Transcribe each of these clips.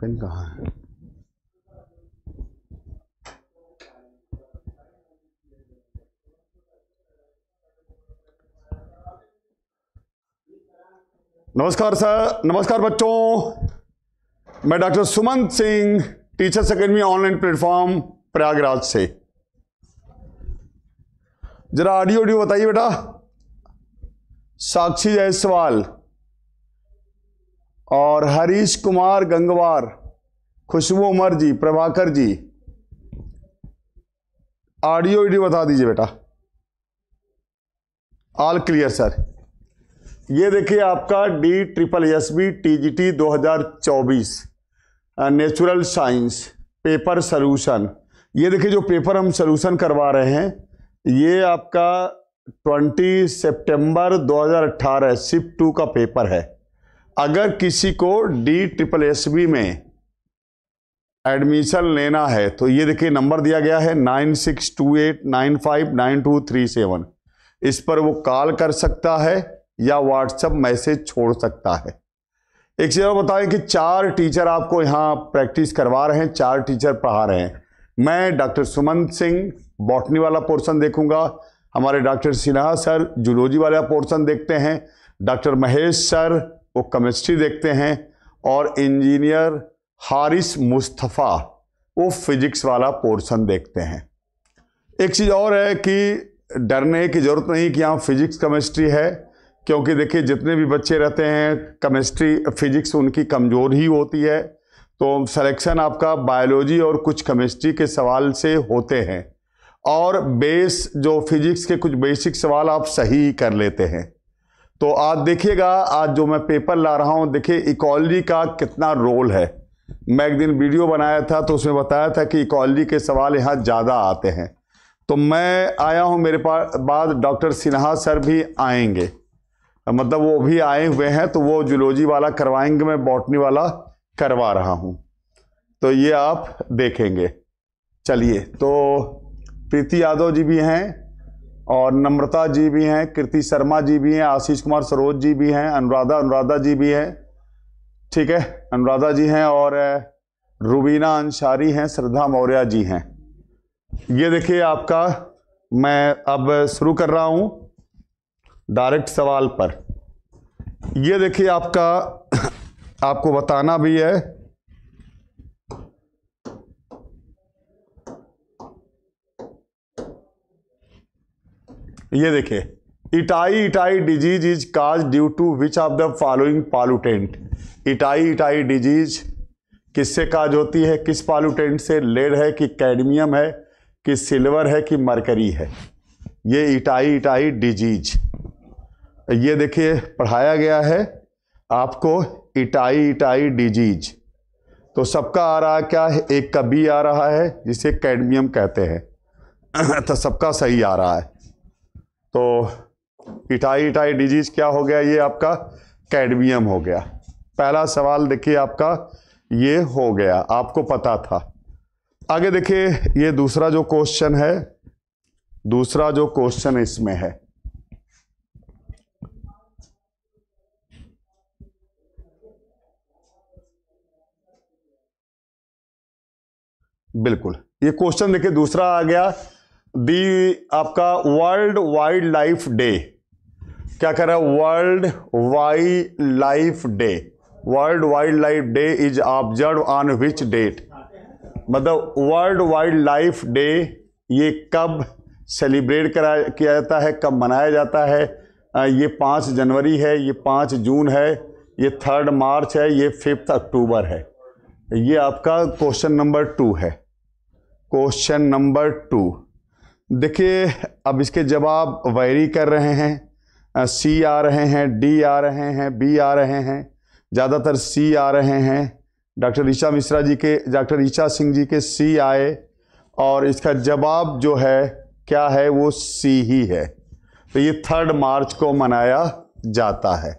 Pen कहाँ है नमस्कार सर नमस्कार बच्चों मैं doctor Sumant Singh teachers academy online platform Prayagraj से जरा ऑडियो ऑडियो बताइए बेटा साक्षी जायसवाल और हरीश कुमार गंगवार खुशबू उमर जी प्रभाकर जी ऑडियो वीडियो बता दीजिए बेटा ऑल क्लियर सर ये देखिए आपका D triple S B T G T दो हज़ार चौबीस नेचुरल साइंस पेपर सोल्यूशन ये देखिए जो पेपर हम सलूशन करवा रहे हैं ये आपका 20 सितंबर 2018 शिफ्ट टू का पेपर है अगर किसी को डी ट्रिपल एस बी में एडमिशन लेना है तो ये देखिए नंबर दिया गया है nine six two eight nine five nine two three seven इस पर वो कॉल कर सकता है या व्हाट्सएप मैसेज छोड़ सकता है एक चीज़ और बताएं कि चार टीचर आपको यहाँ प्रैक्टिस करवा रहे हैं चार टीचर पढ़ा रहे हैं मैं डॉक्टर सुमन सिंह बॉटनी वाला पोर्सन देखूंगा हमारे डॉक्टर सिन्हा सर जूलॉजी वाला पोर्सन देखते हैं डॉक्टर महेश सर वो केमिस्ट्री देखते हैं और इंजीनियर हारिस मुस्तफ़ा वो फिज़िक्स वाला पोर्शन देखते हैं एक चीज़ और है कि डरने की ज़रूरत नहीं कि यहाँ फिज़िक्स केमिस्ट्री है क्योंकि देखिए जितने भी बच्चे रहते हैं केमिस्ट्री फिज़िक्स उनकी कमज़ोर ही होती है तो सिलेक्शन आपका बायोलॉजी और कुछ केमिस्ट्री के सवाल से होते हैं और बेस जो फिज़िक्स के कुछ बेसिक सवाल आप सही कर लेते हैं तो आज देखिएगा आज जो मैं पेपर ला रहा हूँ देखिए इकोलॉजी का कितना रोल है मैं एक दिन वीडियो बनाया था तो उसमें बताया था कि इकोलॉजी के सवाल यहाँ ज़्यादा आते हैं तो मैं आया हूँ मेरे पास बाद डॉक्टर सिन्हा सर भी आएंगे मतलब वो भी आए हुए हैं तो वो जुलोजी वाला करवाएंगे मैं बॉटनी वाला करवा रहा हूँ तो ये आप देखेंगे चलिए तो प्रीति यादव जी भी हैं और नम्रता जी भी हैं कृति शर्मा जी भी हैं आशीष कुमार सरोज जी भी हैं अनुराधा अनुराधा जी भी हैं ठीक है अनुराधा जी हैं और रुबीना अंसारी हैं श्रद्धा मौर्य जी हैं ये देखिए आपका मैं अब शुरू कर रहा हूँ डायरेक्ट सवाल पर ये देखिए आपका आपको बताना भी है ये देखिए itai itai disease is cause due to which of the following pollutant itai itai disease किससे काज होती है किस पॉलुटेंट से लेड है कि कैडमियम है कि सिल्वर है कि मरकरी है ये इटाई इटाई डिजीज ये देखिए पढ़ाया गया है आपको इटाई इटाई डिजीज तो सबका आ रहा क्या है एक कभी आ रहा है जिसे कैडमियम कहते हैं तो सबका सही आ रहा है तो इटाई इटाई डिजीज क्या हो गया ये आपका कैडमियम हो गया पहला सवाल देखिए आपका ये हो गया आपको पता था आगे देखिए ये दूसरा जो क्वेश्चन है दूसरा जो क्वेश्चन इसमें है बिल्कुल ये क्वेश्चन देखिए दूसरा आ गया दी आपका वर्ल्ड वाइल्ड लाइफ डे क्या कह रहा है world wildlife day world wildlife day is observe on which date मतलब वर्ल्ड वाइल्ड लाइफ डे ये कब सेलिब्रेट करा किया जाता है कब मनाया जाता है ये पाँच जनवरी है ये पाँच जून है ये थर्ड मार्च है ये फिफ्थ अक्टूबर है ये आपका क्वेश्चन नंबर टू है क्वेश्चन नंबर टू देखिए अब इसके जवाब वैरी कर रहे हैं सी आ रहे हैं डी आ रहे हैं बी आ रहे हैं ज़्यादातर सी आ रहे हैं डॉक्टर ऋषा मिश्रा जी के डॉक्टर ऋषा सिंह जी के सी आए और इसका जवाब जो है क्या है वो सी ही है तो ये थर्ड मार्च को मनाया जाता है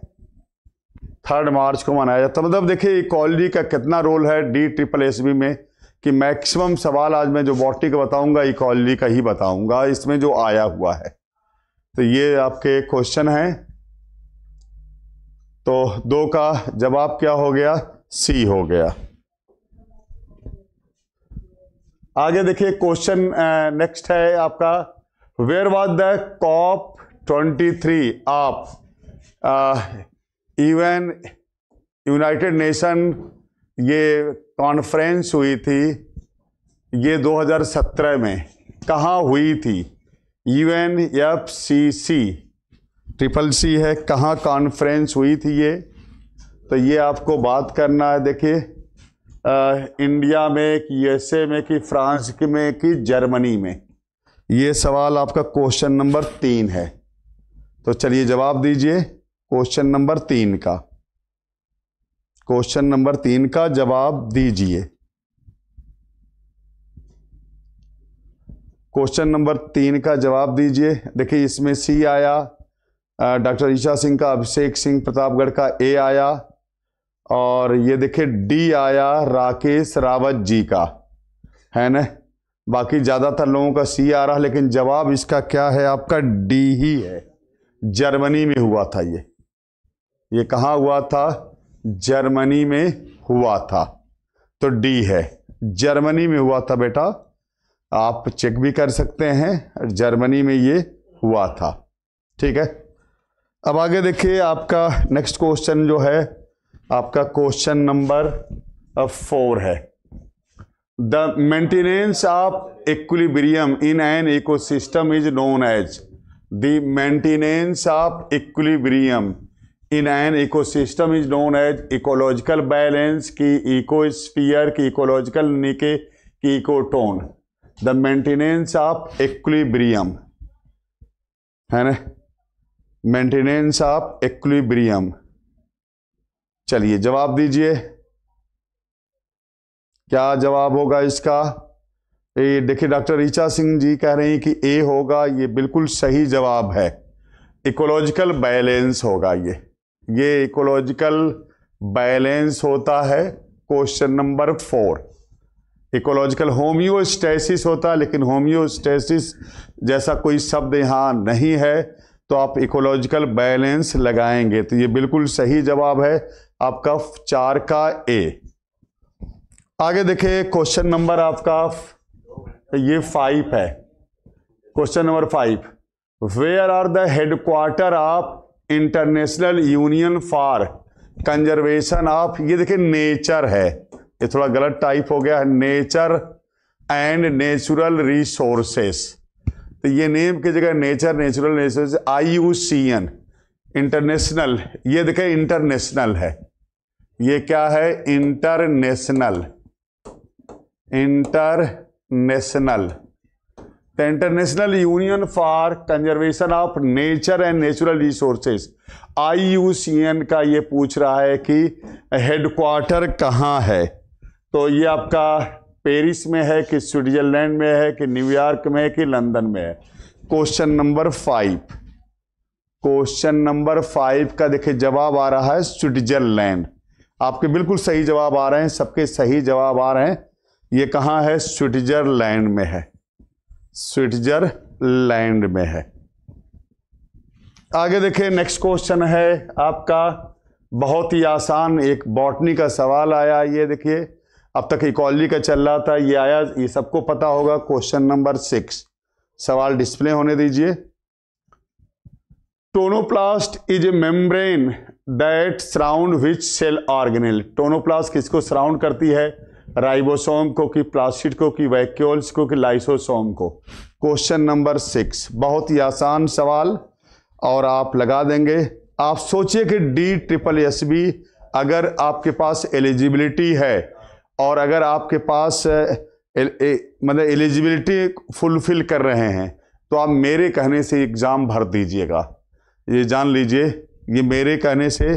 थर्ड मार्च को मनाया जाता मतलब देखिए इकॉलजी का कितना रोल है डी ट्रिपल एस बी में कि मैक्सिमम सवाल आज मैं जो बॉटनी का बताऊंगा इकोलॉजी का ही बताऊंगा इसमें जो आया हुआ है तो ये आपके क्वेश्चन हैं तो दो का जवाब क्या हो गया सी हो गया आगे देखिए क्वेश्चन नेक्स्ट है आपका where was the COP twenty three आप इवन यूनाइटेड नेशन ये कॉन्फ्रेंस हुई थी ये 2017 में कहाँ हुई थी U N F C C triple C है कहाँ कॉन्फ्रेंस हुई थी ये तो ये आपको बात करना है देखिए इंडिया में कि यूएसए में कि फ्रांस में कि जर्मनी में ये सवाल आपका क्वेश्चन नंबर तीन है तो चलिए जवाब दीजिए क्वेश्चन नंबर तीन का क्वेश्चन नंबर तीन का जवाब दीजिए क्वेश्चन नंबर तीन का जवाब दीजिए देखिए इसमें सी आया डॉक्टर ईशा सिंह का अभिषेक सिंह प्रतापगढ़ का ए आया और ये देखिए डी आया राकेश रावत जी का है ना बाकी ज़्यादातर लोगों का सी आ रहा है लेकिन जवाब इसका क्या है आपका डी ही है जर्मनी में हुआ था ये ये कहाँ हुआ था जर्मनी में हुआ था तो डी है जर्मनी में हुआ था बेटा आप चेक भी कर सकते हैं जर्मनी में ये हुआ था ठीक है अब आगे देखिए आपका नेक्स्ट क्वेश्चन जो है आपका क्वेश्चन नंबर फोर है the maintenance of equilibrium in an ecosystem is known as the maintenance of equilibrium in an ecosystem is known as ecological balance की इको इकोस्फियर की इकोलॉजिकल निके की ecotone the maintenance of equilibrium है ना maintenance of equilibrium चलिए जवाब दीजिए क्या जवाब होगा इसका ये देखिए डॉक्टर ऋचा सिंह जी कह रहे हैं कि ए होगा ये बिल्कुल सही जवाब है इकोलॉजिकल बैलेंस होगा ये ये इकोलॉजिकल बैलेंस होता है question number four ecological homeostasis होता है लेकिन होम्योस्टेसिस जैसा कोई शब्द यहाँ नहीं है तो आप इकोलॉजिकल बैलेंस लगाएंगे तो ये बिल्कुल सही जवाब है आपका चार का ए आगे देखिए क्वेश्चन नंबर आपका ये फाइव है question number five where are the headquarter of international union for conservation of ये देखिए नेचर है ये थोड़ा गलत टाइप हो गया है नेचर एंड नेचुरल रिसोर्सेस तो ये नेम की जगह nature natural resource I U C N international ये देखें इंटरनेशनल है ये क्या है international international the international union for conservation of nature and natural resources I का ये पूछ रहा है कि हेडक्वार्टर कहाँ है तो ये आपका पेरिस में है कि स्विट्जरलैंड में है कि न्यूयॉर्क में है कि लंदन में है question number five question number five का देखिए जवाब आ रहा है स्विट्जरलैंड आपके बिल्कुल सही जवाब आ रहे हैं सबके सही जवाब आ रहे हैं ये कहाँ है स्विट्जरलैंड में है स्विट्जरलैंड में है आगे देखिए नेक्स्ट क्वेश्चन है आपका बहुत ही आसान एक बॉटनी का सवाल आया ये देखिए अब तक इकोलॉजी का चल रहा था ये आया ये सबको पता होगा क्वेश्चन नंबर सिक्स सवाल डिस्प्ले होने दीजिए tonoplast is a membrane that surround which cell organelle tonoplast किसको सराउंड करती है राइबोसोम को कि प्लास्टिड को कि वैक्यूल्स को कि लाइसोसोम को क्वेश्चन नंबर सिक्स बहुत ही आसान सवाल और आप लगा देंगे आप सोचिए कि डी ट्रिपल एस बी अगर आपके पास एलिजिबिलिटी है और अगर आपके पास मतलब एलिजिबिलिटी फुलफिल कर रहे हैं तो आप मेरे कहने से एग्ज़ाम भर दीजिएगा ये जान लीजिए ये मेरे कहने से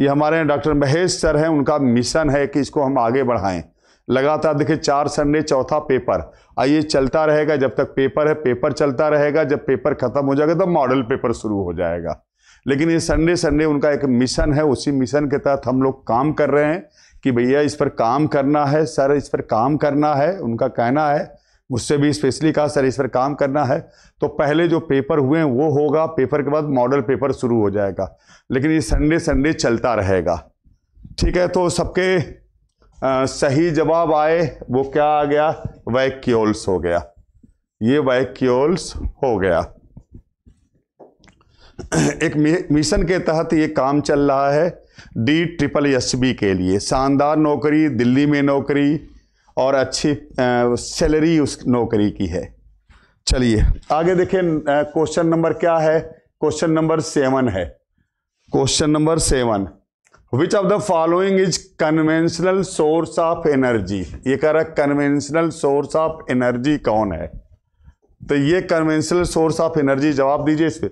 ये हमारे डॉक्टर महेश सर हैं उनका मिशन है कि इसको हम आगे बढ़ाएं लगातार देखिए चार संडे चौथा पेपर आइए चलता रहेगा जब तक पेपर है पेपर चलता रहेगा जब पेपर खत्म हो जाएगा तो मॉडल पेपर शुरू हो जाएगा लेकिन ये संडे संडे उनका एक मिशन है उसी मिशन के तहत हम लोग काम कर रहे हैं कि भैया इस पर काम करना है सर इस पर काम करना है उनका कहना है मुझसे भी स्पेशली कहा सर इस पर काम करना है तो पहले जो पेपर हुए हैं वो होगा पेपर के बाद मॉडल पेपर शुरू हो जाएगा लेकिन ये संडे संडे चलता रहेगा ठीक है तो सबके आ, सही जवाब आए वो क्या आ गया वैक्यूल्स हो गया ये वैक्यूल्स हो गया एक मिशन के तहत ये काम चल रहा है डी ट्रिपल एस बी के लिए शानदार नौकरी दिल्ली में नौकरी और अच्छी सैलरी उस नौकरी की है चलिए आगे देखें क्वेश्चन नंबर क्या है क्वेश्चन नंबर सेवन है question number seven which of the following is conventional source of energy ये कह रहा है कन्वेंशनल सोर्स ऑफ एनर्जी कौन है तो ये कन्वेंशनल सोर्स ऑफ एनर्जी जवाब दीजिए इस पर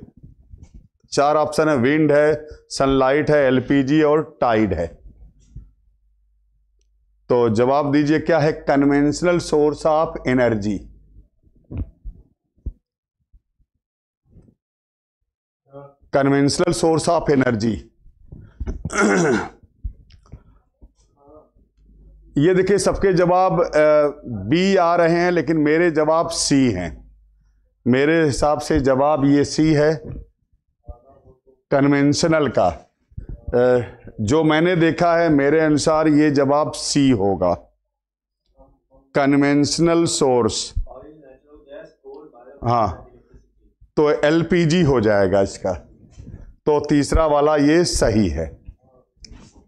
चार ऑप्शन है विंड है सनलाइट है एलपीजी और टाइड है तो जवाब दीजिए क्या है conventional source of energy conventional source of energy ये देखिए सबके जवाब बी आ रहे हैं लेकिन मेरे जवाब सी हैं मेरे हिसाब से जवाब ये सी है कन्वेंशनल का जो मैंने देखा है मेरे अनुसार ये जवाब सी होगा कन्वेंशनल सोर्स हाँ तो एलपीजी हो जाएगा इसका तो तीसरा वाला ये सही है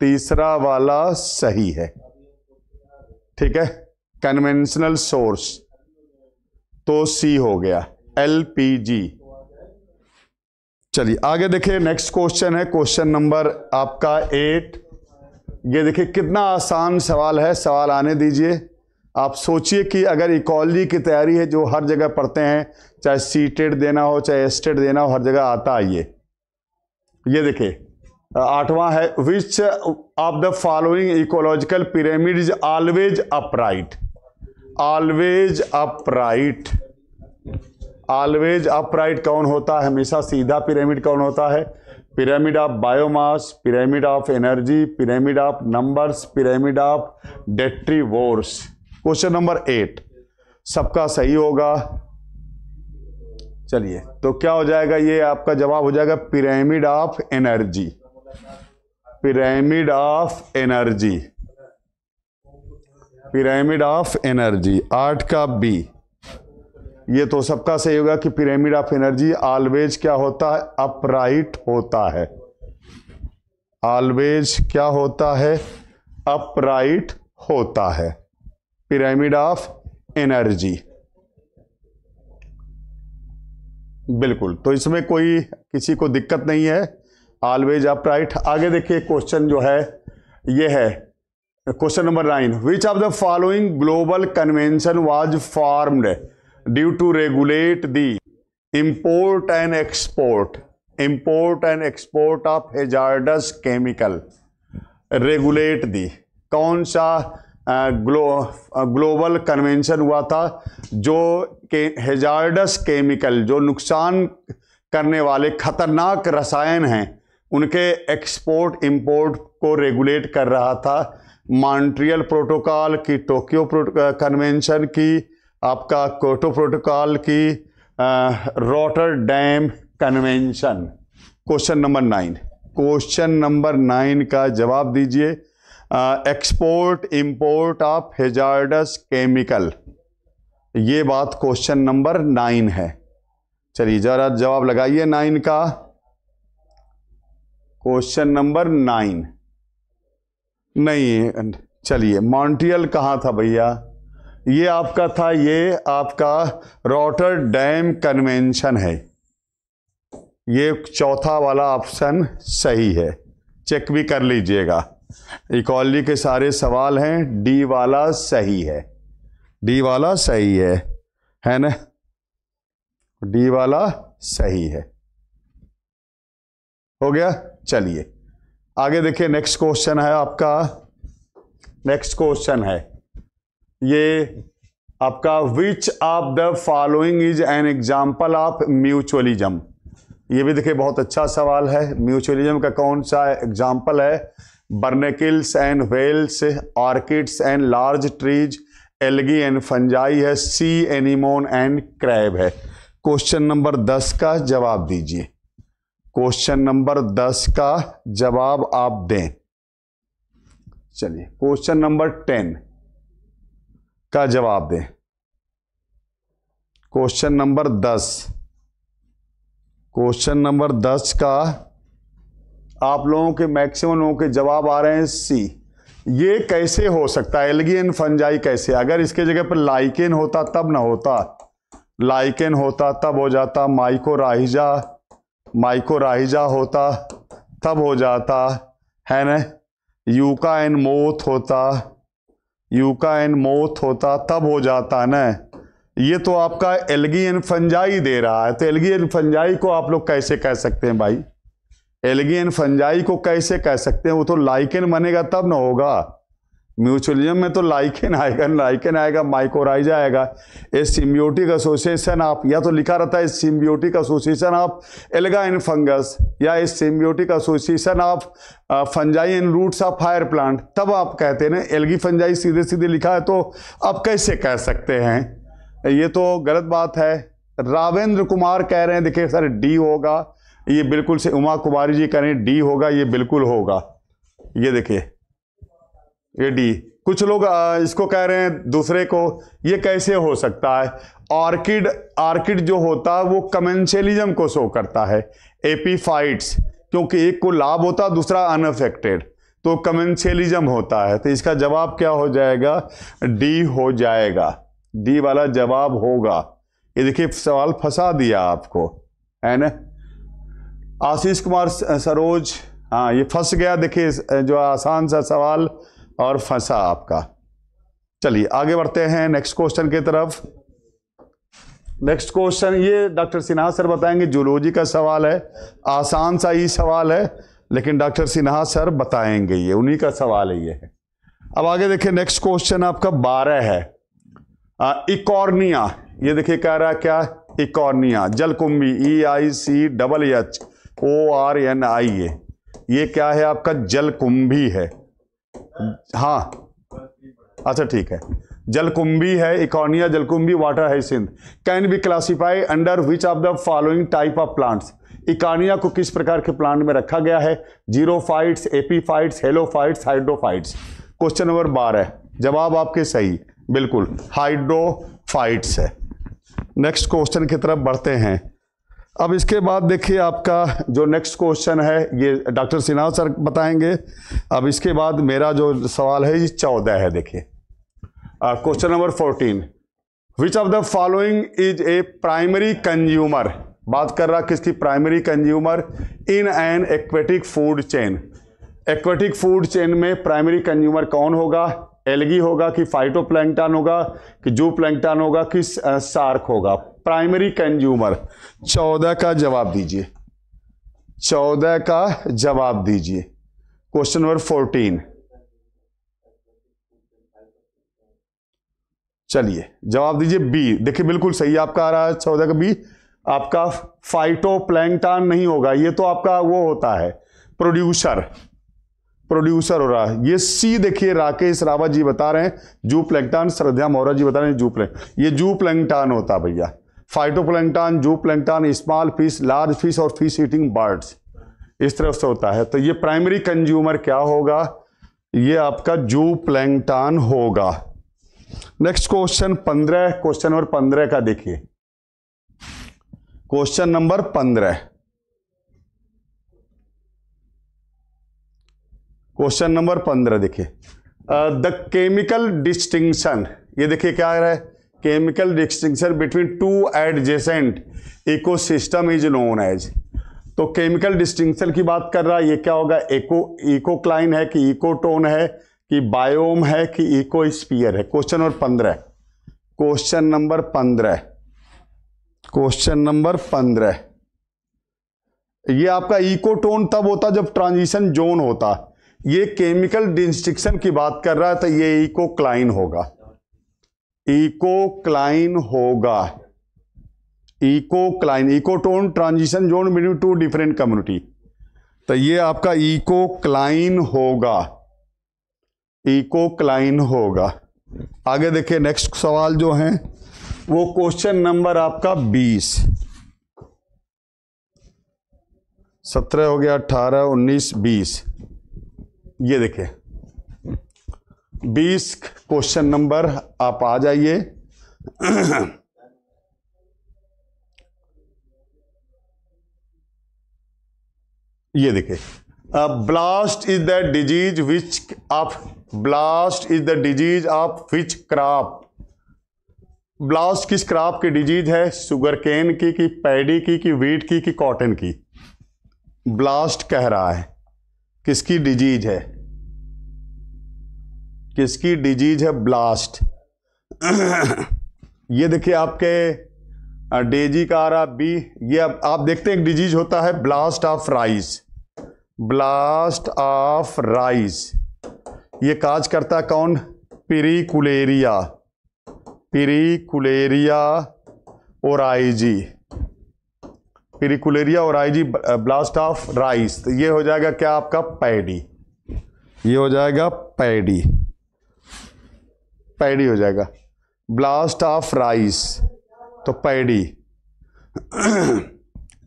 तीसरा वाला सही है ठीक है कन्वेंशनल सोर्स तो सी हो गया एलपीजी चलिए आगे देखिए नेक्स्ट क्वेश्चन है क्वेश्चन नंबर आपका एट ये देखिए कितना आसान सवाल है सवाल आने दीजिए आप सोचिए कि अगर इकोलॉजी की तैयारी है जो हर जगह पढ़ते हैं चाहे सी देना हो चाहे एस्टेड देना हो हर जगह आता है ये ये देखिए आठवां है which of the following ecological pyramid is always upright always upright always upright कौन होता है हमेशा सीधा पिरामिड कौन होता है pyramid of biomass pyramid of energy pyramid of numbers pyramid of worse question number eight सबका सही होगा चलिए तो क्या हो जाएगा ये आपका जवाब हो जाएगा pyramid of energy pyramid of energy pyramid of energy आठ का बी ये तो सबका सही होगा कि पिरामिड ऑफ एनर्जी ऑलवेज क्या होता है अपराइट होता है ऑलवेज क्या होता है अपराइट होता है पिरामिड ऑफ एनर्जी बिल्कुल तो इसमें कोई किसी को दिक्कत नहीं है ऑलवेज अपराइट आगे देखिए क्वेश्चन जो है ये है question number nine which of the following global convention was formed due to regulate the import and export import and export of hazardous chemical regulate the कौन सा ग्लो ग्लोबल कन्वेंशन हुआ था जो के हेजार्डस केमिकल जो नुकसान करने वाले खतरनाक रसायन हैं उनके एक्सपोर्ट इंपोर्ट को रेगुलेट कर रहा था मॉन्ट्रियल प्रोटोकॉल की टोक्यो कन्वेंशन की आपका कोटो प्रोटोकॉल की Rotterdam convention question number nine question number nine का जवाब दीजिए export import of hazardous chemical ये बात क्वेश्चन नंबर नाइन है चलिए ज़रा जवाब लगाइए नाइन का क्वेश्चन नंबर नाइन नहीं चलिए मॉन्ट्रियल कहाँ था भैया ये आपका था ये आपका रोटर डैम कन्वेंशन है ये चौथा वाला ऑप्शन सही है चेक भी कर लीजिएगा इकॉलि के सारे सवाल हैं डी वाला सही है डी वाला सही है है ना डी वाला सही है हो गया चलिए आगे देखिए नेक्स्ट क्वेश्चन है आपका नेक्स्ट क्वेश्चन है ये आपका which of the following is an example of mutualism ये भी देखिए बहुत अच्छा सवाल है म्यूचुअलिज्म का कौन सा एग्जाम्पल है barnacles and whales orchids and large trees algae and fungi है सी एनिमोन एंड क्रैब है क्वेश्चन नंबर दस का जवाब दीजिए क्वेश्चन नंबर दस का जवाब आप दें चलिए क्वेश्चन नंबर टेन का जवाब दें क्वेश्चन नंबर दस क्वेश्चन नंबर दस का आप लोगों के मैक्सिमम लोगों के जवाब आ रहे हैं सी ये कैसे हो सकता है एलगियन फंजाई कैसे अगर इसके जगह पर लाइकेन होता तब ना होता लाइकेन होता तब हो जाता माइको राहिजा माइकोराइजा होता तब हो जाता है न यूका एन मोथ होता यूका एन मोथ होता तब हो जाता न ये तो आपका एलगी एन फंजाई दे रहा है तो एलगी एन फंजाई को आप लोग कैसे कह सकते हैं भाई एलगी एन फंजाई को कैसे कह सकते हैं वो तो लाइकेन बनेगा तब ना होगा म्यूचुअलिज्म में तो लाइकेन आएगा लाइकेन आएगा माइकोराइजा आएगा ए सिम्बियोटिक एसोसिएशन ऑफ या तो लिखा रहता है symbiotic association of alga in fungus या a symbiotic association of fungi in roots of fire plant तब आप कहते हैं ना एल्गी फंजाई सीधे सीधे लिखा है तो आप कैसे कह सकते हैं ये तो गलत बात है रावेंद्र कुमार कह रहे हैं देखिए सर डी होगा ये बिल्कुल से उमा कुमारी जी कह रहे हैं डी होगा ये बिल्कुल होगा ये देखिए ए डी कुछ लोग इसको कह रहे हैं दूसरे को ये कैसे हो सकता है ऑर्किड ऑर्किड जो होता है वो कमेंशलिज्म को शो करता है एपीफाइट्स क्योंकि एक को लाभ होता दूसरा अनफेक्टेड तो कमेंशलिज्म होता है तो इसका जवाब क्या हो जाएगा डी हो जाएगा डी वाला जवाब होगा ये देखिए सवाल फंसा दिया आपको है ना आशीष कुमार सरोज हाँ ये फंस गया देखिए जो आसान सा सवाल और फंसा आपका चलिए आगे बढ़ते हैं नेक्स्ट क्वेश्चन की तरफ नेक्स्ट क्वेश्चन ये डॉक्टर सिन्हा सर बताएंगे जूलॉजी का सवाल है आसान सा ही सवाल है लेकिन डॉक्टर सिन्हा सर बताएंगे ये उन्हीं का सवाल है ये है अब आगे देखिए नेक्स्ट क्वेश्चन आपका बारह है इकॉर्निया ये देखिए कह रहा है क्या इकॉर्निया जलकुंभी E I C double H O R N I A ये क्या है आपका जलकुंभी है हाँ अच्छा ठीक है जलकुंभी है इकोनिया जलकुंभी water hyacinth can be classify under which of the following type of plants इकानिया को किस प्रकार के प्लांट में रखा गया है xero xerophytes halo halophytes hydrophytes question number बारह जवाब आपके सही बिल्कुल हाइड्रोफाइट्स है नेक्स्ट क्वेश्चन की तरफ बढ़ते हैं अब इसके बाद देखिए आपका जो नेक्स्ट क्वेश्चन है ये डॉक्टर सिन्हा सर बताएंगे अब इसके बाद मेरा जो सवाल है ये चौदह है देखिए question number fourteen which of the following is a primary consumer बात कर रहा किसकी primary consumer in an aquatic food chain aquatic food chain में प्राइमरी कंज्यूमर कौन होगा एलगी होगा कि फाइटोप्लैंकटन होगा कि जू होगा कि शार्क होगा प्राइमरी कंज्यूमर चौदह का जवाब दीजिए चौदह का जवाब दीजिए क्वेश्चन नंबर फोर्टीन चलिए जवाब दीजिए बी देखिए बिल्कुल सही आपका आ रहा है चौदह का बी आपका फाइटो प्लैंकटान नहीं होगा ये तो आपका वो होता है प्रोड्यूसर प्रोड्यूसर हो रहा है ये सी देखिए राकेश रावत जी बता रहे हैं जू प्लैंकटान श्रद्धा मौर्य जी बता रहे हैं जू प्लैंक ये जू प्लैंकटान होता भैया phytoplankton zoo small fish large fish और फिश ईटिंग बर्ड्स इस तरफ से होता है तो ये प्राइमरी कंज्यूमर क्या होगा ये आपका जू प्लैंकटन होगा नेक्स्ट क्वेश्चन पंद्रह क्वेश्चन नंबर पंद्रह का देखिए क्वेश्चन नंबर पंद्रह क्वेश्चन नंबर पंद्रह देखिए द केमिकल डिस्टिंक्शन ये देखिए क्या आ रहा है chemical distinction between two adjacent ecosystem is known as तो केमिकल डिस्टिंक्शन की बात कर रहा है ये क्या होगा इको इकोक्लाइन है कि इकोटोन है कि बायोम है कि इको स्पीयर है क्वेश्चन नंबर पंद्रह क्वेश्चन नंबर पंद्रह क्वेश्चन नंबर पंद्रह ये आपका इकोटोन तब होता जब ट्रांजिशन जोन होता ये केमिकल डिस्टिंक्शन की बात कर रहा है तो ये इकोक्लाइन होगा इकोक्लाइन होगा ecocline ecotone transition zone between two different community तो ये आपका इकोक्लाइन होगा इकोक्लाइन होगा आगे देखिए नेक्स्ट सवाल जो है वो क्वेश्चन नंबर आपका बीस सत्रह हो गया अट्ठारह उन्नीस बीस ये देखिए बीस क्वेश्चन नंबर आप आ जाइए ये देखिए blast is the disease which of blast is the disease of which crop blast किस क्रॉप की डिजीज है शुगर केन की कि पैडी की कि वीट की कि कॉटन की ब्लास्ट कह रहा है किसकी डिजीज है किसकी डिजीज है ब्लास्ट ये देखिए आपके डेजी का आ रहा बी ये आप, आप देखते हैं एक डिजीज होता है blast of rice blast of rice ये काज करता है कौन पिरिकुलेरिया पिरिकुलेरिया ओराइजी पिरिकुलेरिया आईजी ब्लास्ट ऑफ राइस तो ये हो जाएगा क्या आपका पैडी ये हो जाएगा पैडी पैडी हो जाएगा ब्लास्ट ऑफ राइस तो पैडी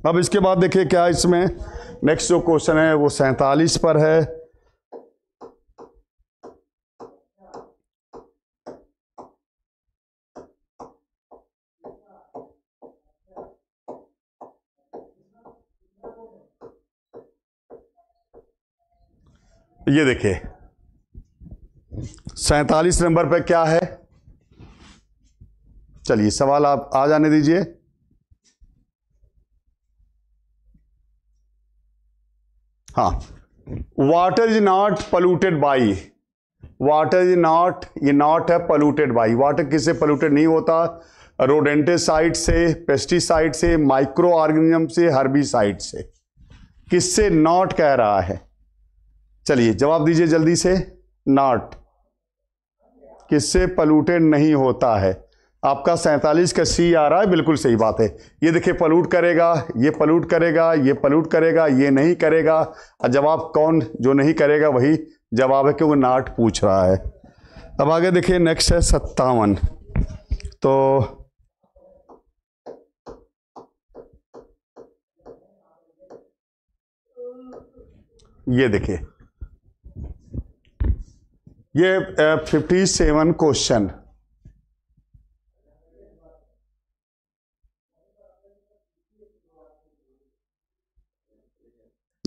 अब इसके बाद देखिए क्या इसमें नेक्स्ट जो क्वेश्चन है वो सैतालीस पर है ये देखिए सैतालीस नंबर पर क्या है चलिए सवाल आप आ जाने दीजिए हाँ water is not polluted by water is not ये नॉट है पॉल्यूटेड बाई वाटर किससे पॉल्यूटेड नहीं होता रोडेंटेसाइड से पेस्टिसाइड से माइक्रो ऑर्गेनिज्म से हर्बिसाइड से किससे नॉट कह रहा है चलिए जवाब दीजिए जल्दी से नॉट किससे पलूटेड नहीं होता है आपका सैंतालीस का सी आ रहा है बिल्कुल सही बात है ये देखिए पलूट करेगा ये पलूट करेगा ये पलूट करेगा ये नहीं करेगा और जवाब कौन जो नहीं करेगा वही जवाब है क्योंकि नाट पूछ रहा है अब आगे देखिए नेक्स्ट है सत्तावन तो ये देखिए ये फिफ्टी सेवन क्वेश्चन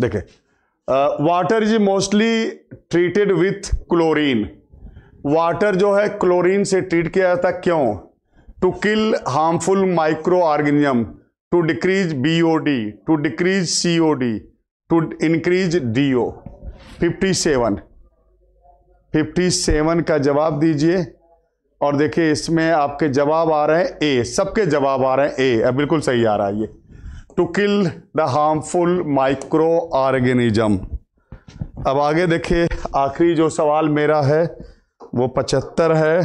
देखे water is mostly treated with chlorine water जो है क्लोरीन से ट्रीट किया जाता क्यों to kill harmful microorganism to decrease BOD to decrease COD to increase DO 57 57 का जवाब दीजिए और देखिए इसमें आपके जवाब आ रहे हैं ए सबके जवाब आ रहे हैं ए बिल्कुल सही आ रहा है ये to kill the harmful microorganism अब आगे देखिए आखिरी जो सवाल मेरा है वो पचहत्तर है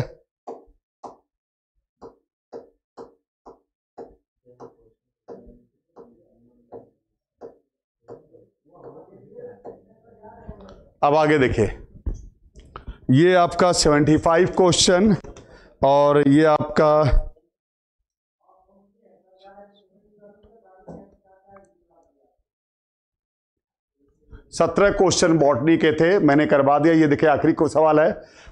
अब आगे देखिए ये आपका 75 क्वेश्चन और ये आपका सत्रह क्वेश्चन बॉटनी के थे मैंने करवा दिया ये देखिए आखिरी को सवाल है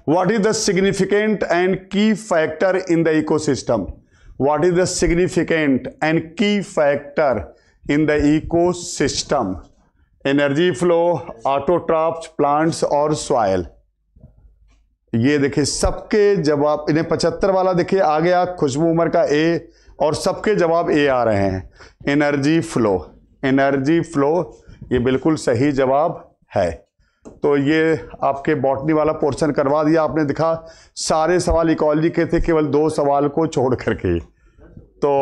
what is the significant and key factor in the ecosystem what is the significant and key factor in the ecosystem energy flow autotrophs plants और सॉयल ये देखिए सबके जवाब इन्हें पचहत्तर वाला देखिए आ गया खुशबू उमर का ए और सबके जवाब ए आ रहे हैं एनर्जी फ्लो एनर्जी फ्लो ये बिल्कुल सही जवाब है तो ये आपके बॉटनी वाला पोर्शन करवा दिया आपने दिखा सारे सवाल इकोलॉजी के थे केवल दो सवाल को छोड़ करके तो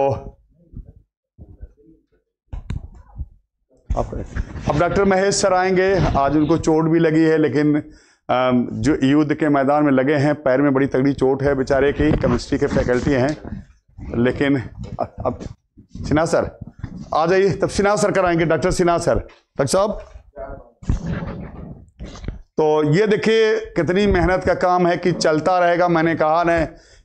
अब अब डॉक्टर महेश सर आएंगे आज उनको चोट भी लगी है लेकिन जो युद्ध के मैदान में लगे हैं पैर में बड़ी तगड़ी चोट है बेचारे की केमिस्ट्री के फैकल्टी हैं लेकिन अब सिन्हा सर आ जाइए तब सिन्हा सर कराएंगे डॉक्टर सिन्हा सर डॉक्टर साहब तो ये देखिए कितनी मेहनत का काम है कि चलता रहेगा मैंने कहा न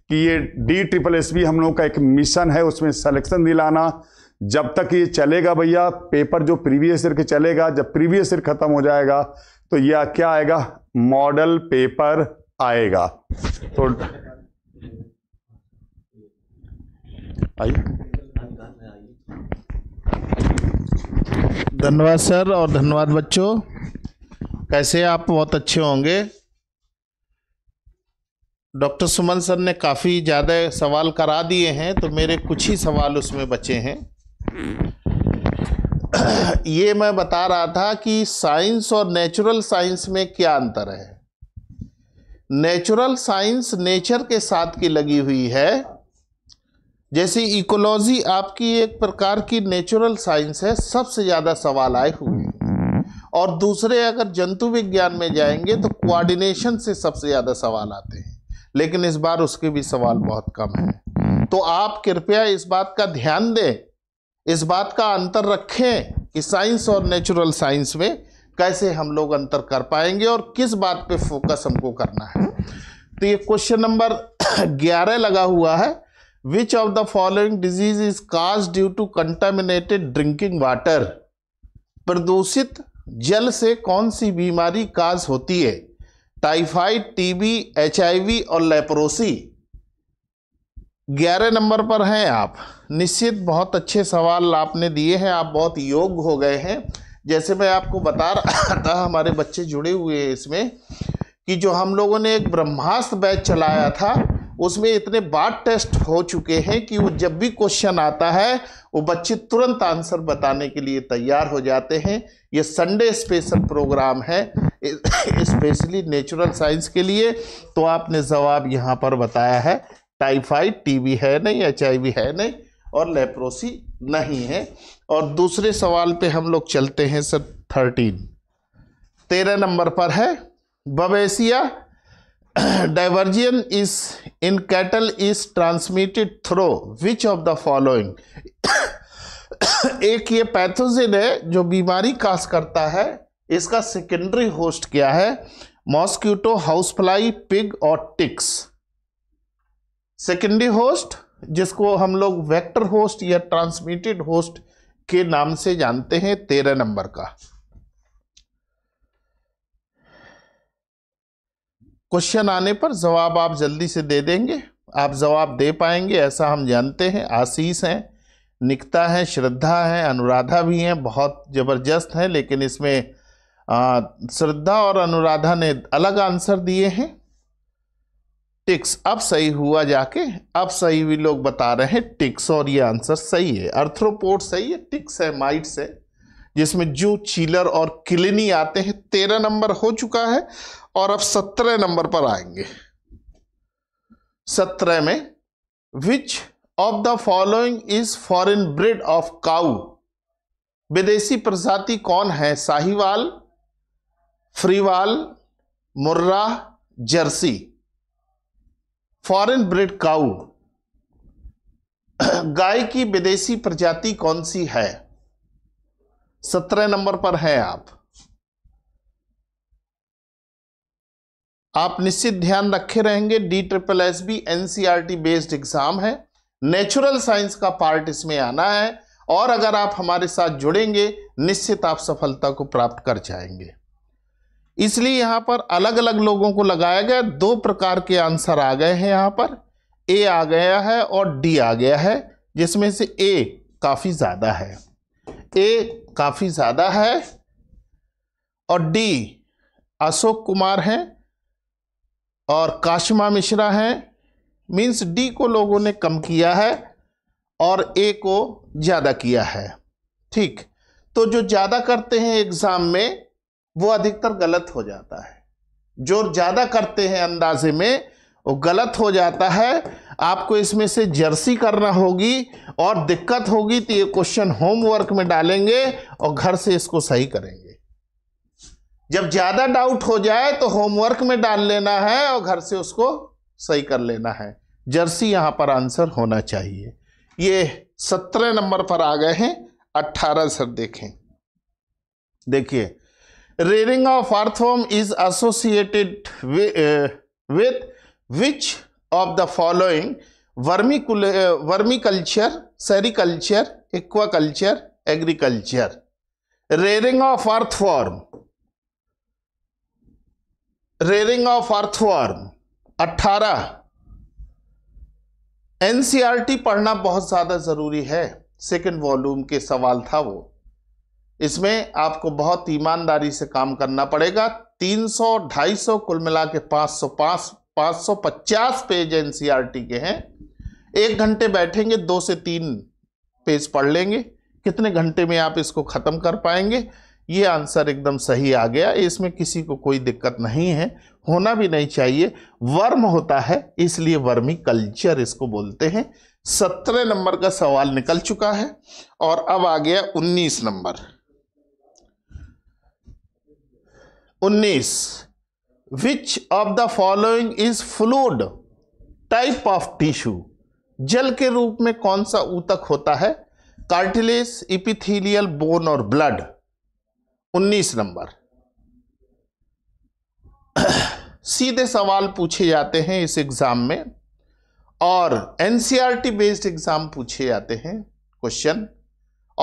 कि ये डी ट्रिपल एस बी हम लोग का एक मिशन है उसमें सलेक्शन दिलाना जब तक ये चलेगा भैया पेपर जो प्रीवियस ईयर के चलेगा जब प्रीवियस ईयर खत्म हो जाएगा तो यह क्या आएगा मॉडल पेपर आएगा तो धन्यवाद सर और धन्यवाद बच्चों कैसे आप बहुत अच्छे होंगे डॉक्टर सुमन सर ने काफ़ी ज़्यादा सवाल करा दिए हैं तो मेरे कुछ ही सवाल उसमें बचे हैं ये मैं बता रहा था कि साइंस और नेचुरल साइंस में क्या अंतर है नेचुरल साइंस नेचर के साथ की लगी हुई है जैसे इकोलॉजी आपकी एक प्रकार की नेचुरल साइंस है सबसे ज़्यादा सवाल आए हुए और दूसरे अगर जंतु विज्ञान में जाएंगे तो कोऑर्डिनेशन से सबसे ज़्यादा सवाल आते हैं लेकिन इस बार उसके भी सवाल बहुत कम हैं तो आप कृपया इस बात का ध्यान दें इस बात का अंतर रखें कि साइंस और नेचुरल साइंस में कैसे हम लोग अंतर कर पाएंगे और किस बात पे फोकस हमको करना है तो ये क्वेश्चन नंबर ग्यारह लगा हुआ है which of the following disease is cause due to contaminated drinking water प्रदूषित जल से कौन सी बीमारी काज होती है टाइफाइड टीबी एचआईवी और लेप्रोसी ग्यारह नंबर पर हैं आप निश्चित बहुत अच्छे सवाल आपने दिए हैं आप बहुत योग्य हो गए हैं जैसे मैं आपको बता रहा था हमारे बच्चे जुड़े हुए हैं इसमें कि जो हम लोगों ने एक ब्रह्मास्त्र बैच चलाया था उसमें इतने बार टेस्ट हो चुके हैं कि वो जब भी क्वेश्चन आता है वो बच्चे तुरंत आंसर बताने के लिए तैयार हो जाते हैं ये संडे स्पेशल प्रोग्राम है स्पेशली नेचुरल साइंस के लिए तो आपने जवाब यहाँ पर बताया है टाइफाइड टीबी है नहीं एच है नहीं और लेप्रोसी नहीं है और दूसरे सवाल पे हम लोग चलते हैं सर थर्टीन तेरह नंबर पर है Babesia divergens is in cattle is transmitted through which of the following एक ये पैथोजिन है जो बीमारी कास करता है इसका सेकेंडरी होस्ट क्या है मॉस्क्यूटो हाउस फ्लाई पिग और टिक्स सेकेंडरी होस्ट जिसको हम लोग वेक्टर होस्ट या ट्रांसमिटेड होस्ट के नाम से जानते हैं तेरह नंबर का क्वेश्चन आने पर जवाब आप जल्दी से दे देंगे आप जवाब दे पाएंगे ऐसा हम जानते हैं आशीष हैं निकता हैं श्रद्धा हैं अनुराधा भी हैं बहुत ज़बरदस्त हैं लेकिन इसमें श्रद्धा और अनुराधा ने अलग आंसर दिए हैं टिक्स अब सही हुआ जाके अब सही भी लोग बता रहे हैं टिक्स और ये आंसर सही है अर्थ्रोपोर्ट सही है टिक्स है माइट्स है जिसमें जू चीलर और किलिनी आते हैं तेरह नंबर हो चुका है और अब सत्रह नंबर पर आएंगे सत्रह में which of the following is foreign breed of cow विदेशी प्रजाति कौन है Sahiwal Frieswal Murrah Jersey foreign breed cow गाय की विदेशी प्रजाति कौन सी है सत्रह नंबर पर है आप आप निश्चित ध्यान रखे रहेंगे D triple S B NCERT based exam है नेचुरल साइंस का पार्ट इसमें आना है और अगर आप हमारे साथ जुड़ेंगे निश्चित आप सफलता को प्राप्त कर जाएंगे इसलिए यहां पर अलग अलग लोगों को लगाया गया दो प्रकार के आंसर आ गए हैं यहाँ पर ए आ गया है और डी आ गया है जिसमें से ए काफ़ी ज़्यादा है ए काफ़ी ज़्यादा है और डी अशोक कुमार हैं और काशिमा मिश्रा हैं मीन्स डी को लोगों ने कम किया है और ए को ज़्यादा किया है ठीक तो जो ज़्यादा करते हैं एग्ज़ाम में वो अधिकतर गलत हो जाता है जो ज़्यादा करते हैं अंदाजे में वो गलत हो जाता है आपको इसमें से जर्सी करना होगी और दिक्कत होगी तो ये क्वेश्चन होमवर्क में डालेंगे और घर से इसको सही करेंगे जब ज़्यादा डाउट हो जाए तो होमवर्क में डाल लेना है और घर से उसको सही कर लेना है जर्सी यहाँ पर आंसर होना चाहिए ये सत्रह नंबर पर आ गए हैं अट्ठारह सर देखें देखिए rearing of earthworm is associated with, uh, with which of the following vermiculture, sericulture, aquaculture, agriculture. Rearing of earthworm. Rearing of earthworm 18 NCERT पढ़ना बहुत ज़्यादा ज़रूरी है सेकंड वॉल्यूम के सवाल था वो इसमें आपको बहुत ईमानदारी से काम करना पड़ेगा 300 250 कुल मिला के पाँच सौ पाँच सौ पचास पेज एन के हैं एक घंटे बैठेंगे दो से तीन पेज पढ़ लेंगे कितने घंटे में आप इसको ख़त्म कर पाएंगे ये आंसर एकदम सही आ गया इसमें किसी को कोई दिक्कत नहीं है होना भी नहीं चाहिए वर्म होता है इसलिए वर्मी कल्चर इसको बोलते हैं सत्रह नंबर का सवाल निकल चुका है और अब आ गया उन्नीस नंबर उन्नीस which of the following is fluid type of tissue जल के रूप में कौन सा ऊतक होता है कार्टिलेज इपिथीलियल बोन और ब्लड उन्नीस नंबर सीधे सवाल पूछे जाते हैं इस एग्ज़ाम में और एनसीईआरटी बेस्ड एग्ज़ाम पूछे जाते हैं क्वेश्चन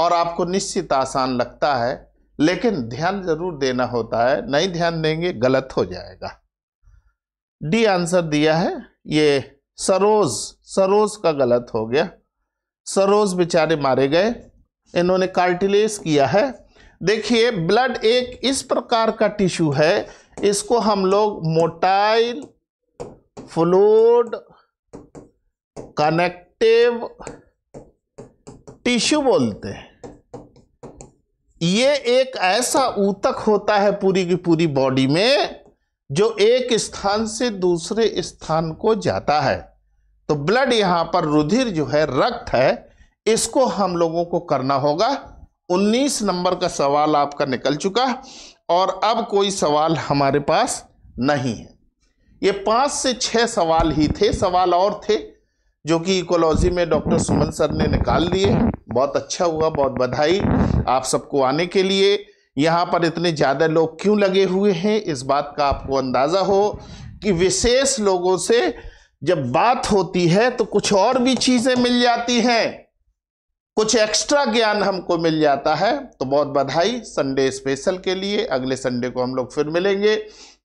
और आपको निश्चित आसान लगता है लेकिन ध्यान जरूर देना होता है नहीं ध्यान देंगे गलत हो जाएगा डी आंसर दिया है ये सरोज सरोज का गलत हो गया सरोज बेचारे मारे गए इन्होंने कार्टिलेज किया है देखिए ब्लड एक इस प्रकार का टिश्यू है इसको हम लोग मोटाइल फ्लूड कनेक्टिव टिश्यू बोलते हैं ये एक ऐसा ऊतक होता है पूरी की पूरी बॉडी में जो एक स्थान से दूसरे स्थान को जाता है तो ब्लड यहां पर रुधिर जो है रक्त है इसको हम लोगों को करना होगा 19 नंबर का सवाल आपका निकल चुका और अब कोई सवाल हमारे पास नहीं है ये पांच से छह सवाल ही थे सवाल और थे जो कि इकोलॉजी में डॉक्टर सुमन सर ने निकाल लिए बहुत अच्छा हुआ बहुत बधाई आप सबको आने के लिए यहाँ पर इतने ज़्यादा लोग क्यों लगे हुए हैं इस बात का आपको अंदाज़ा हो कि विशेष लोगों से जब बात होती है तो कुछ और भी चीज़ें मिल जाती हैं कुछ एक्स्ट्रा ज्ञान हमको मिल जाता है तो बहुत बधाई संडे स्पेशल के लिए अगले संडे को हम लोग फिर मिलेंगे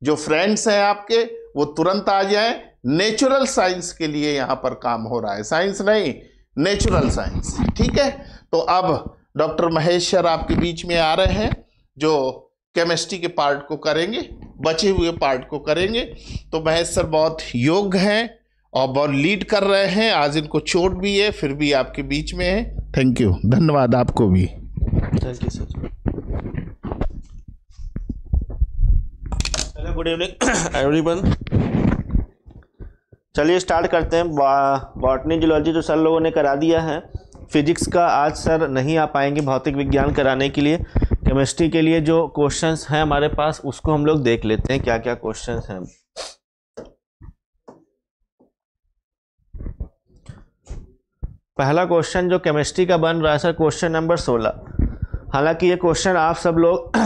जो फ्रेंड्स हैं आपके वो तुरंत आ जाएं नेचुरल साइंस के लिए यहाँ पर काम हो रहा है साइंस नहीं नेचुरल साइंस ठीक है तो अब डॉक्टर महेश सर आपके बीच में आ रहे हैं जो केमिस्ट्री के पार्ट को करेंगे बचे हुए पार्ट को करेंगे तो महेश सर बहुत योग्य हैं और बहुत लीड कर रहे हैं आज इनको चोट भी है फिर भी आपके बीच में है थैंक यू धन्यवाद आपको भी thank you sir hello good evening everyone चलिए स्टार्ट करते हैं बॉटनी जियोलॉजी तो सर लोगों ने करा दिया है फिजिक्स का आज सर नहीं आ पाएंगे भौतिक विज्ञान कराने के लिए केमिस्ट्री के लिए जो क्वेश्चंस हैं हमारे पास उसको हम लोग देख लेते हैं क्या क्या क्वेश्चंस हैं पहला क्वेश्चन जो केमिस्ट्री का बन रहा है सर क्वेश्चन नंबर सोलह हालांकि ये क्वेश्चन आप सब लोग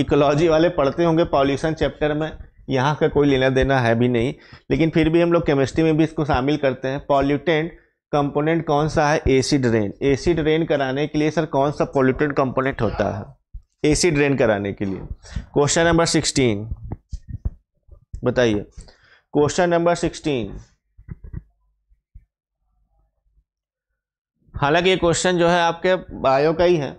इकोलॉजी वाले पढ़ते होंगे पॉल्यूशन चैप्टर में यहाँ का कोई लेना देना है भी नहीं लेकिन फिर भी हम लोग केमिस्ट्री में भी इसको शामिल करते हैं पॉल्यूटेंट कंपोनेंट कौन सा है एसिड रेन एसिड रेन कराने के लिए सर कौन सा पॉल्यूटेंट कंपोनेंट होता है एसिड रेन कराने के लिए क्वेश्चन नंबर सिक्सटीन बताइए क्वेश्चन नंबर सिक्सटीन हालांकि ये क्वेश्चन जो है आपके बायो का ही है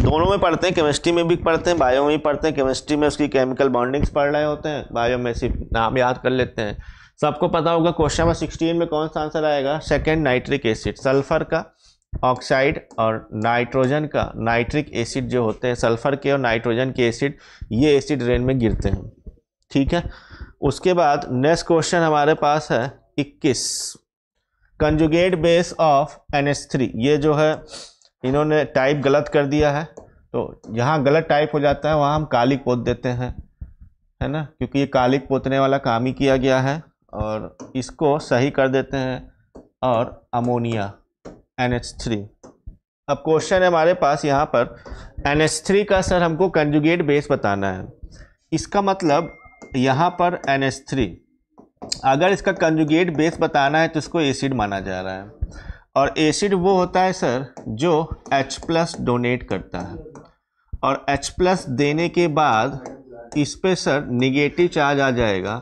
दोनों में पढ़ते हैं केमिस्ट्री में भी पढ़ते हैं बायो में भी पढ़ते हैं केमिस्ट्री में उसकी केमिकल बॉन्डिंग्स पढ़ रहे होते हैं बायो में सिर्फ नाम याद कर लेते हैं सबको पता होगा क्वेश्चन नंबर सिक्सटीन में कौन सा आंसर आएगा सेकेंड नाइट्रिक एसिड सल्फर का ऑक्साइड और नाइट्रोजन का नाइट्रिक एसिड जो होते हैं सल्फर के और नाइट्रोजन के एसिड ये एसिड रेन में गिरते हैं ठीक है उसके बाद नेक्स्ट क्वेश्चन हमारे पास है इक्कीस conjugate base of N three ये जो है इन्होंने टाइप गलत कर दिया है तो जहाँ गलत टाइप हो जाता है वहाँ हम कालिक पोत देते हैं है ना क्योंकि ये कालिक पोतने वाला काम ही किया गया है और इसको सही कर देते हैं और अमोनिया एन एच थ्री अब क्वेश्चन है हमारे पास यहाँ पर एन एच थ्री का सर हमको कंजुगेट बेस बताना है इसका मतलब यहाँ पर एन एच थ्री अगर इसका कंजुगेट बेस बताना है तो इसको एसिड माना जा रहा है और एसिड वो होता है सर जो H प्लस डोनेट करता है और H प्लस देने के बाद इस पे सर निगेटिव चार्ज आ जाएगा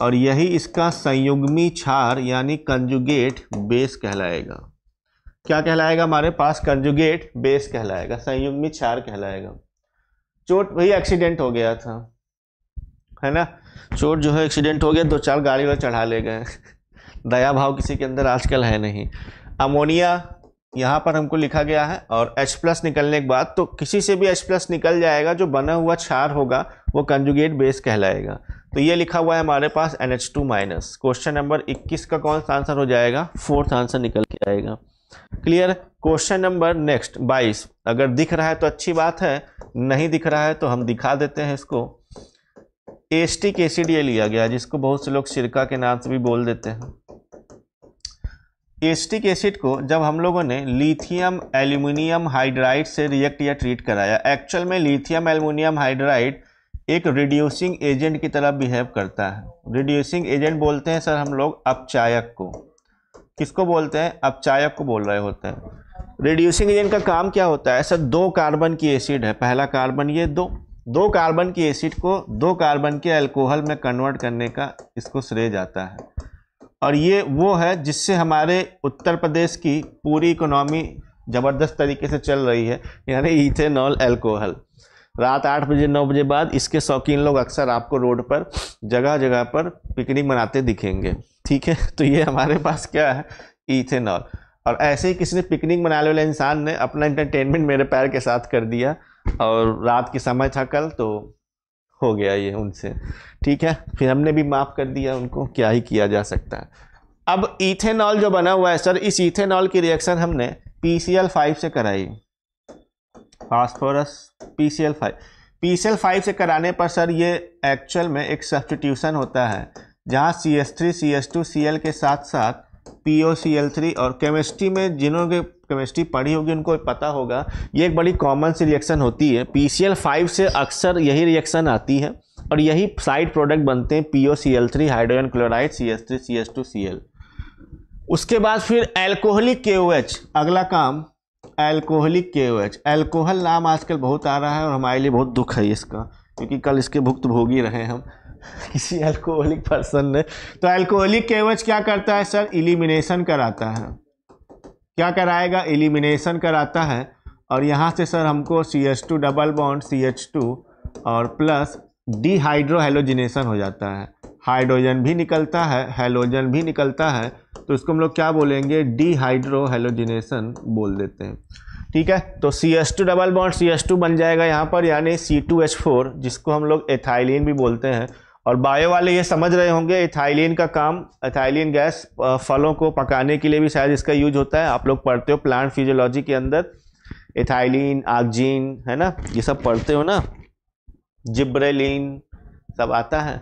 और यही इसका संयुग्मी क्षार यानी कंजुगेट बेस कहलाएगा क्या कहलाएगा हमारे पास कंजुगेट बेस कहलाएगा संयुग्मी क्षार कहलाएगा चोट वही एक्सीडेंट हो गया था है ना चोट जो है एक्सीडेंट हो गया दो चार गाड़ी वाले चढ़ा ले गए दया भाव किसी के अंदर आजकल है नहीं अमोनिया यहाँ पर हमको लिखा गया है और H प्लस निकलने के बाद तो किसी से भी H प्लस निकल जाएगा जो बना हुआ क्षार होगा वो कंजुगेट बेस कहलाएगा तो ये लिखा हुआ है हमारे पास NH2 माइनस क्वेश्चन नंबर 21 का कौन सा आंसर हो जाएगा फोर्थ आंसर निकल के आएगा क्लियर क्वेश्चन नंबर नेक्स्ट 22 अगर दिख रहा है तो अच्छी बात है नहीं दिख रहा है तो हम दिखा देते हैं इसको एस्टिक एसिड ये लिया गया जिसको बहुत से लोग सिरका के नाम से भी बोल देते हैं एस्टिक एसिड को जब हम लोगों ने लिथियम एल्यूमिनियम हाइड्राइड से रिएक्ट या ट्रीट कराया एक्चुअल में लिथियम एल्यूमिनियम हाइड्राइड एक रिड्यूसिंग एजेंट की तरह बिहेव करता है रिड्यूसिंग एजेंट बोलते हैं सर हम लोग अपचायक को किसको बोलते हैं अपचायक को बोल रहे होते हैं रिड्यूसिंग एजेंट का काम क्या होता है सर दो कार्बन की एसिड है पहला कार्बन ये दो दो कार्बन की एसिड को दो कार्बन के अल्कोहल में कन्वर्ट करने का इसको श्रेय जाता है और ये वो है जिससे हमारे उत्तर प्रदेश की पूरी इकोनॉमी ज़बरदस्त तरीके से चल रही है यानी इथेनॉल एल्कोहल रात आठ बजे नौ बजे बाद इसके शौकीन लोग अक्सर आपको रोड पर जगह जगह पर पिकनिक मनाते दिखेंगे ठीक है तो ये हमारे पास क्या है इथेनॉल और ऐसे ही किसी ने पिकनिक मनाने वाले इंसान ने अपना इंटरटेनमेंट मेरे पैर के साथ कर दिया और रात के समय था कल तो हो गया ये उनसे ठीक है फिर हमने भी माफ़ कर दिया उनको क्या ही किया जा सकता है अब इथेनॉल जो बना हुआ है सर इस इथेनॉल की रिएक्शन हमने पी सी एल फाइव से कराई phosphorus P C L five P C L five से कराने पर सर ये एक्चुअल में एक सब्सटीट्यूशन होता है जहाँ C S three C S two C L के साथ साथ P O C L three और केमिस्ट्री में जिन्होंने केमिस्ट्री पढ़ी होगी उनको पता होगा ये एक बड़ी कॉमन सी रिएक्शन होती है पी से अक्सर यही रिएक्शन आती है और यही साइड प्रोडक्ट बनते हैं P O C L three hydrogen chloride C S three C S two C L उसके बाद फिर एल्कोहलिक के ओ एच अगला काम alcoholic K O H alcohol नाम आजकल बहुत आ रहा है और हमारे लिए बहुत दुख है इसका क्योंकि कल इसके भुक्त भोगी रहे हम किसी एल्कोहलिक पर्सन ने तो एल्कोहलिक के ओ एच क्या करता है सर इलिमिनेशन कराता है क्या कराएगा एलिमिनेशन कराता है और यहाँ से सर हमको C H two double bond C H two और प्लस डीहाइड्रोहेलोजिनेशन हो जाता है हाइड्रोजन भी निकलता है हेलोजन भी निकलता है तो इसको हम लोग क्या बोलेंगे डीहाइड्रोहेलोजिनेशन बोल देते हैं ठीक है तो C S two double bond C S two बन जाएगा यहाँ पर यानी सी टू एच फोर जिसको हम लोग एथाइलिन भी बोलते हैं और बायो वाले ये समझ रहे होंगे इथाइलिन का काम इथाइलिन गैस फलों को पकाने के लिए भी शायद इसका यूज होता है आप लोग पढ़ते हो प्लांट फिजियोलॉजी के अंदर इथाइलिन आगजीन है ना ये सब पढ़ते हो ना जिब्रेलिन सब आता है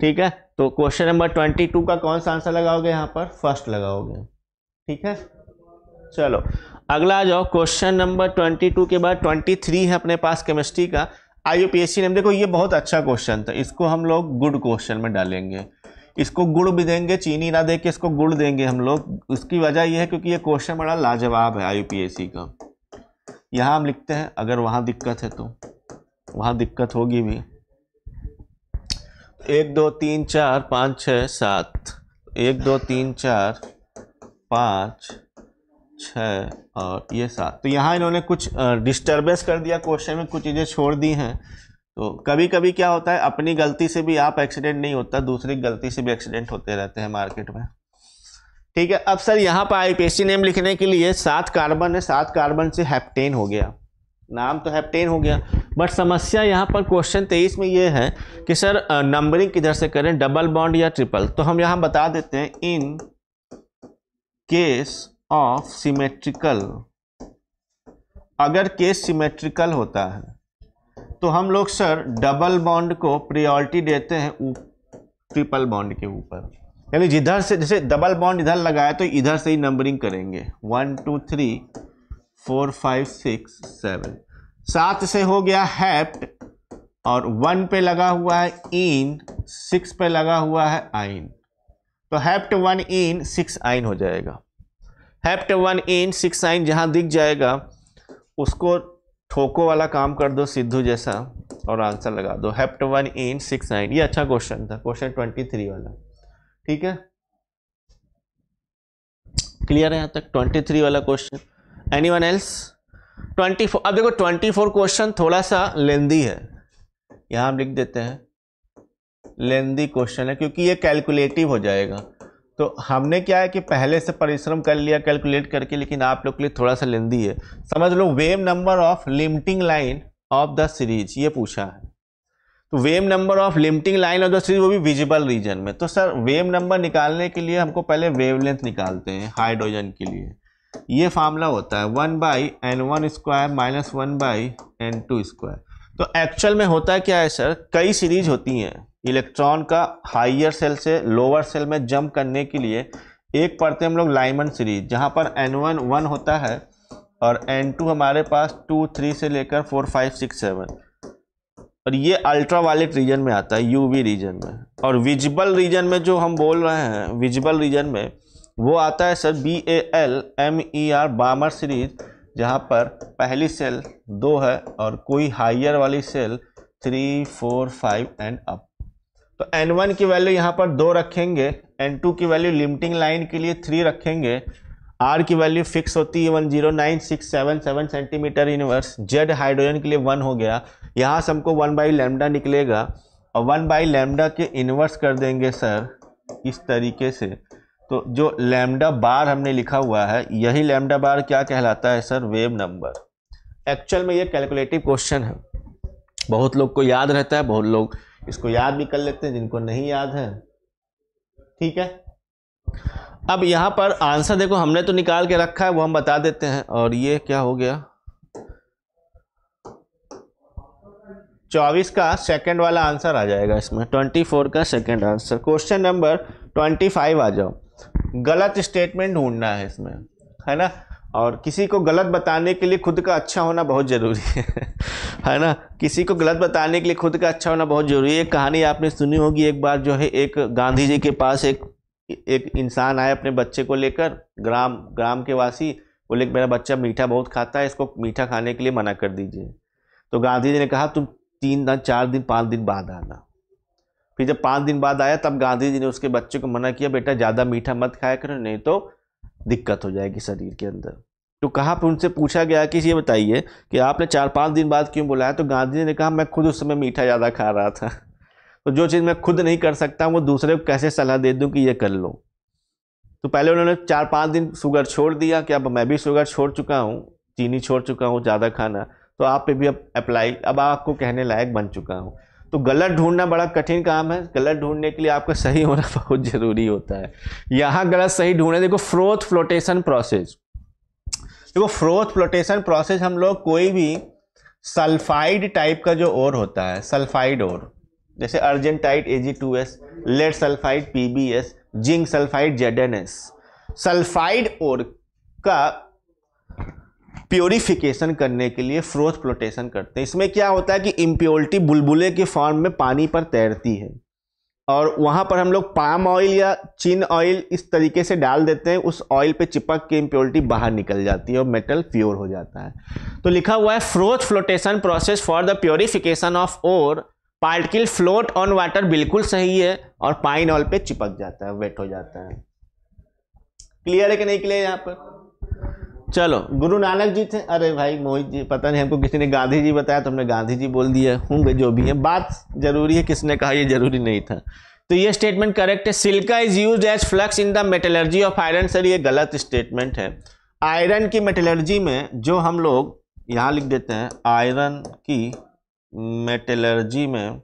ठीक है तो क्वेश्चन नंबर ट्वेंटी टू का कौन सा आंसर लगाओगे यहाँ पर फर्स्ट लगाओगे ठीक है चलो अगला आ जाओ क्वेश्चन नंबर ट्वेंटी टू के बाद ट्वेंटी थ्री है अपने पास केमिस्ट्री का आई पी नेम देखो ये बहुत अच्छा क्वेश्चन था इसको हम लोग गुड क्वेश्चन में डालेंगे इसको गुड़ भी देंगे चीनी ना दे के इसको गुड़ देंगे हम लोग उसकी वजह यह है क्योंकि ये क्वेश्चन बड़ा लाजवाब है आई का यहाँ हम लिखते हैं अगर वहाँ दिक्कत है तो वहाँ दिक्कत होगी भी एक दो तीन चार पाँच छः सात एक दो तीन चार पाँच है और ये सात तो यहाँ इन्होंने कुछ डिस्टर्बेंस कर दिया क्वेश्चन में कुछ चीज़ें छोड़ दी हैं तो कभी कभी क्या होता है अपनी गलती से भी आप एक्सीडेंट नहीं होता दूसरी गलती से भी एक्सीडेंट होते रहते हैं मार्केट में ठीक है अब सर यहाँ पर आईपीएससी नेम लिखने के लिए सात कार्बन है सात कार्बन से हैप्टेन हो गया नाम तो हैप्टेन हो गया बट समस्या यहाँ पर क्वेश्चन तेईस में ये है कि सर नंबरिंग किधर से करें डबल बॉन्ड या ट्रिपल तो हम यहाँ बता देते हैं इन केस ऑफ सिमेट्रिकल अगर केस सिमेट्रिकल होता है तो हम लोग सर डबल बॉन्ड को प्रियोरिटी देते हैं ट्रिपल बॉन्ड के ऊपर यानी जिधर से जैसे डबल बॉन्ड इधर लगाया तो इधर से ही नंबरिंग करेंगे one two three four five six seven सात से हो गया हैप्ट और वन पे लगा हुआ है इन सिक्स पे लगा हुआ है आइन तो हैप्ट वन इन सिक्स आइन हो जाएगा hept one en six yne जहाँ दिख जाएगा उसको ठोको वाला काम कर दो सिद्धू जैसा और आंसर लगा दो hept one en six nine ये अच्छा क्वेश्चन था क्वेश्चन ट्वेंटी थ्री वाला ठीक है क्लियर है यहाँ तक ट्वेंटी थ्री वाला question any one else twenty four अब देखो ट्वेंटी फोर क्वेश्चन थोड़ा सा लेंदी है यहाँ हम लिख देते हैं लेंदी क्वेश्चन है क्योंकि ये कैलकुलेटिव हो जाएगा तो हमने क्या है कि पहले से परिश्रम कर लिया कैलकुलेट करके लेकिन आप लोग के लिए थोड़ा सा लेंदी है समझ लो wave number of limiting line of the series ये पूछा है तो wave number of limiting line of the series वो भी विजिबल रीजन में तो सर वेव नंबर निकालने के लिए हमको पहले वेव निकालते हैं हाइड्रोजन के लिए ये फार्मूला होता है one by N one square minus one by N two square तो एक्चुअल में होता क्या है सर कई सीरीज होती हैं इलेक्ट्रॉन का हाइयर सेल से लोअर सेल में जंप करने के लिए एक पढ़ते हम लोग लाइमन सीरीज जहाँ पर एन वन वन होता है और एन टू हमारे पास टू थ्री से लेकर फोर फाइव सिक्स सेवन और ये अल्ट्रा वायलेट रीजन में आता है यूवी रीजन में और विजिबल रीजन में जो हम बोल रहे हैं विजिबल रीजन में वो आता है sir B A L M E R Balmer series जहाँ पर पहली सेल दो है और कोई हाइयर वाली shell three four five and up तो एन वन की वैल्यू यहाँ पर दो रखेंगे एन टू की वैल्यू लिमिटिंग लाइन के लिए थ्री रखेंगे आर की वैल्यू फिक्स होती है one zero nine six seven seven centimetre inverse Z hydrogen के लिए वन हो गया यहाँ से हमको वन बाई लेमडा निकलेगा और वन बाई लेमडा के इन्वर्स कर देंगे सर इस तरीके से तो जो लेमडा बार हमने लिखा हुआ है यही लेमडा बार क्या कहलाता है सर वेव नंबर एक्चुअल में ये कैलकुलेटिव क्वेश्चन है बहुत लोग को याद रहता है बहुत लोग इसको याद भी कर लेते हैं जिनको नहीं याद है ठीक है अब यहाँ पर आंसर देखो हमने तो निकाल के रखा है वो हम बता देते हैं और ये क्या हो गया चौबीस का सेकंड वाला आंसर आ जाएगा इसमें ट्वेंटी फोर का second answer question number twenty five आ जाओ गलत स्टेटमेंट ढूंढना है इसमें है ना और किसी को गलत बताने के लिए खुद का अच्छा होना बहुत ज़रूरी है है ना किसी को गलत बताने के लिए खुद का अच्छा होना बहुत ज़रूरी है एक कहानी आपने सुनी होगी एक बार जो है एक गांधी जी के पास एक एक इंसान आया अपने बच्चे को लेकर ग्राम ग्राम के वासी बोले कि मेरा बच्चा मीठा बहुत खाता है इसको मीठा खाने के लिए मना कर दीजिए तो गांधी जी ने कहा तुम तीन दिन चार दिन पाँच दिन बाद आना फिर जब पाँच दिन बाद आया तब गांधी जी ने उसके बच्चे को मना किया बेटा ज़्यादा मीठा मत खाया करो नहीं तो दिक्कत हो जाएगी शरीर के अंदर तो कहा पर उनसे पूछा गया कि ये बताइए कि आपने चार पाँच दिन बाद क्यों बुलाया तो गांधी ने कहा मैं खुद उस समय मीठा ज़्यादा खा रहा था तो जो चीज़ मैं खुद नहीं कर सकता वो दूसरे को कैसे सलाह दे दूँ कि ये कर लो तो पहले उन्होंने चार पाँच दिन शुगर छोड़ दिया कि अब मैं भी शुगर छोड़ चुका हूँ चीनी छोड़ चुका हूँ ज़्यादा खाना तो आप पे भी अब अप्लाई अब आपको कहने लायक बन चुका हूँ तो गलत ढूंढना बड़ा कठिन काम है गलत ढूंढने के लिए आपका सही होना बहुत ज़रूरी होता है यहाँ गलत सही ढूंढे देखो फ्रोथ फ्लोटेशन प्रोसेस देखो फ्रोथ फ्लोटेशन प्रोसेस हम लोग कोई भी सल्फाइड टाइप का जो ओर होता है सल्फाइड ओर जैसे argentite A G two S lead sulphide P B S zinc sulphide Z N S sulphide ore का प्योरीफिकेशन करने के लिए फ्रोथ फ्लोटेशन करते हैं इसमें क्या होता है कि इम्प्योरिटी बुलबुले के फॉर्म में पानी पर तैरती है और वहाँ पर हम लोग पाम ऑयल या चिन ऑयल इस तरीके से डाल देते हैं उस ऑयल पे चिपक के इम्प्योरिटी बाहर निकल जाती है और मेटल प्योर हो जाता है तो लिखा हुआ है froth flotation process for the purification of ore particle float on water बिल्कुल सही है और पाइन ऑयल पर चिपक जाता है वेट हो जाता है क्लियर है कि नहीं क्लियर यहाँ पर चलो गुरु नानक जी थे अरे भाई मोहित जी पता नहीं हमको किसी ने गांधी जी बताया तो हमने गांधी जी बोल दिया होंगे जो भी है बात जरूरी है किसने कहा ये जरूरी नहीं था तो ये स्टेटमेंट करेक्ट है silica is use as flux in the metallurgy of iron sir ये गलत स्टेटमेंट है आयरन की मेटेलर्जी में जो हम लोग यहाँ लिख देते हैं आयरन की मेटलर्जी में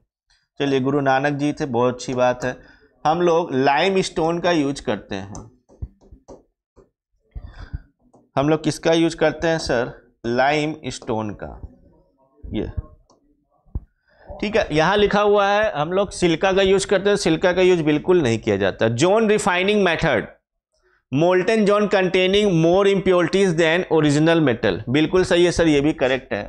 चलिए गुरु नानक जी थे बहुत अच्छी बात है हम लोग लाइम स्टोन का यूज करते हैं हम लोग किसका यूज करते हैं सर लाइम स्टोन का ये ठीक है यहाँ लिखा हुआ है हम लोग सिल्का का यूज करते हैं सिल्का का यूज बिल्कुल नहीं किया जाता zone refining method molten zone containing more impurities than original metal बिल्कुल सही है सर ये भी करेक्ट है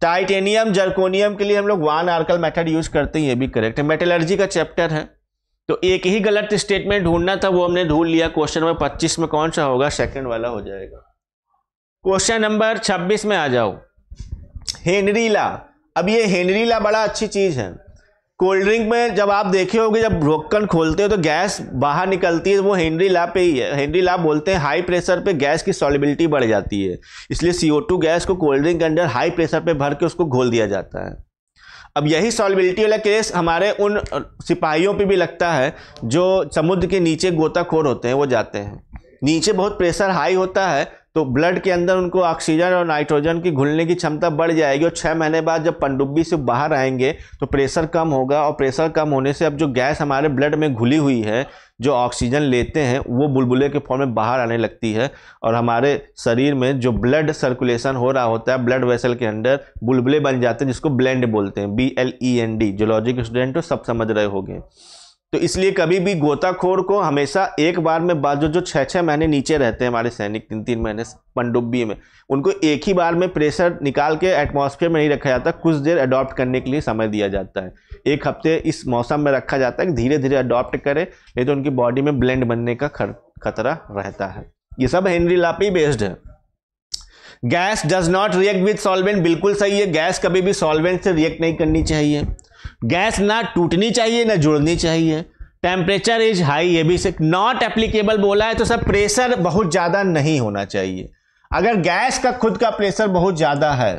टाइटेनियम जर्कोनियम के लिए हम लोग वन आर्कल मेथड यूज करते हैं ये भी करेक्ट है मेटलर्जी का चैप्टर है तो एक ही गलत स्टेटमेंट ढूंढना था वो हमने ढूंढ लिया क्वेश्चन नंबर पच्चीस में कौन सा होगा सेकंड वाला हो जाएगा क्वेश्चन नंबर छब्बीस में आ जाओ हेनरीला अब ये हेनरीला बड़ा अच्छी चीज़ है कोल्ड ड्रिंक में जब आप देखे होगे जब रोकन खोलते हो तो गैस बाहर निकलती है वो हेनरी ला पे ही है हेनरी ला बोलते हैं हाई प्रेशर पे गैस की सॉलिबिलिटी बढ़ जाती है इसलिए टू गैस को कोल्ड ड्रिंक के अंदर हाई प्रेशर पे भर के उसको घोल दिया जाता है अब यही सॉलिबिलिटी वाला केस हमारे उन सिपाहियों पे भी लगता है जो समुद्र के नीचे गोताखोर होते हैं वो जाते हैं नीचे बहुत प्रेशर हाई होता है तो ब्लड के अंदर उनको ऑक्सीजन और नाइट्रोजन की घुलने की क्षमता बढ़ जाएगी और छः महीने बाद जब पनडुब्बी से बाहर आएंगे तो प्रेशर कम होगा और प्रेशर कम होने से अब जो गैस हमारे ब्लड में घुली हुई है जो ऑक्सीजन लेते हैं वो बुलबुले के फॉर्म में बाहर आने लगती है और हमारे शरीर में जो ब्लड सर्कुलेशन हो रहा होता है ब्लड वेसल के अंडर बुलबुले बन जाते हैं जिसको ब्लेंड बोलते हैं B L E N D जो लॉजिक स्टूडेंट हो सब समझ रहे होंगे तो इसलिए कभी भी गोताखोर को हमेशा एक बार में बाद जो छः छः महीने नीचे रहते हैं हमारे सैनिक तीन तीन महीने पनडुब्बी में उनको एक ही बार में प्रेशर निकाल के एटमॉस्फेयर में नहीं रखा जाता कुछ देर अडॉप्ट करने के लिए समय दिया जाता है एक हफ्ते इस मौसम में रखा जाता है कि धीरे धीरे अडॉप्ट करें नहीं तो उनकी बॉडी में ब्लेंड बनने का खतरा रहता है ये सब हेनरी लापी बेस्ड है gas does not react with solvent बिल्कुल सही है गैस कभी भी सॉल्वेंट से रिएक्ट नहीं करनी चाहिए गैस ना टूटनी चाहिए ना जुड़नी चाहिए टेम्परेचर इज हाई ये भी नॉट एप्लीकेबल बोला है तो सर प्रेशर बहुत ज़्यादा नहीं होना चाहिए अगर गैस का खुद का प्रेशर बहुत ज़्यादा है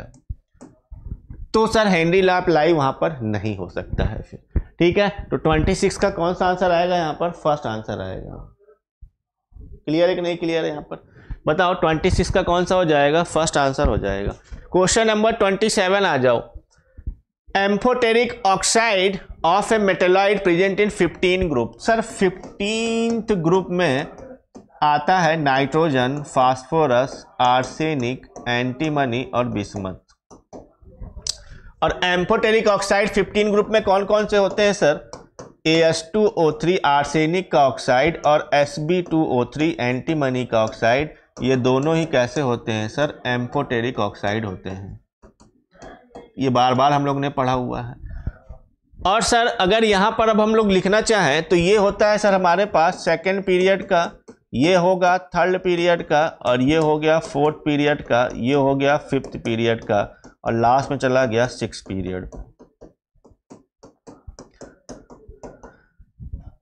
तो सर हेनरी ला अप्लाई वहां पर नहीं हो सकता है फिर ठीक है तो 26 का कौन सा आंसर आएगा यहां पर फर्स्ट आंसर आएगा क्लियर है कि नहीं क्लियर है यहां पर बताओ ट्वेंटी सिक्स का कौन सा हो जाएगा फर्स्ट आंसर हो जाएगा क्वेश्चन नंबर ट्वेंटी सेवन आ जाओ amphoteric oxide of a metalloid present in fifteen group sir fifteen group में आता है नाइट्रोजन फास्फोरस आर्सेनिक एंटीमनी और बिस्मत और एम्फोटेरिक ऑक्साइड 15 ग्रुप में कौन कौन से होते हैं sir S two O three arsenic का ऑक्साइड और S B two O three antimony का ऑक्साइड ये दोनों ही कैसे होते हैं सर एम्फोटेरिक ऑक्साइड होते हैं ये बार बार हम लोग ने पढ़ा हुआ है और सर अगर यहाँ पर अब हम लोग लिखना चाहें तो ये होता है सर हमारे पास सेकेंड पीरियड का ये होगा थर्ड पीरियड का और ये हो गया फोर्थ पीरियड का ये हो गया फिफ्थ पीरियड का और लास्ट में चला गया सिक्स पीरियड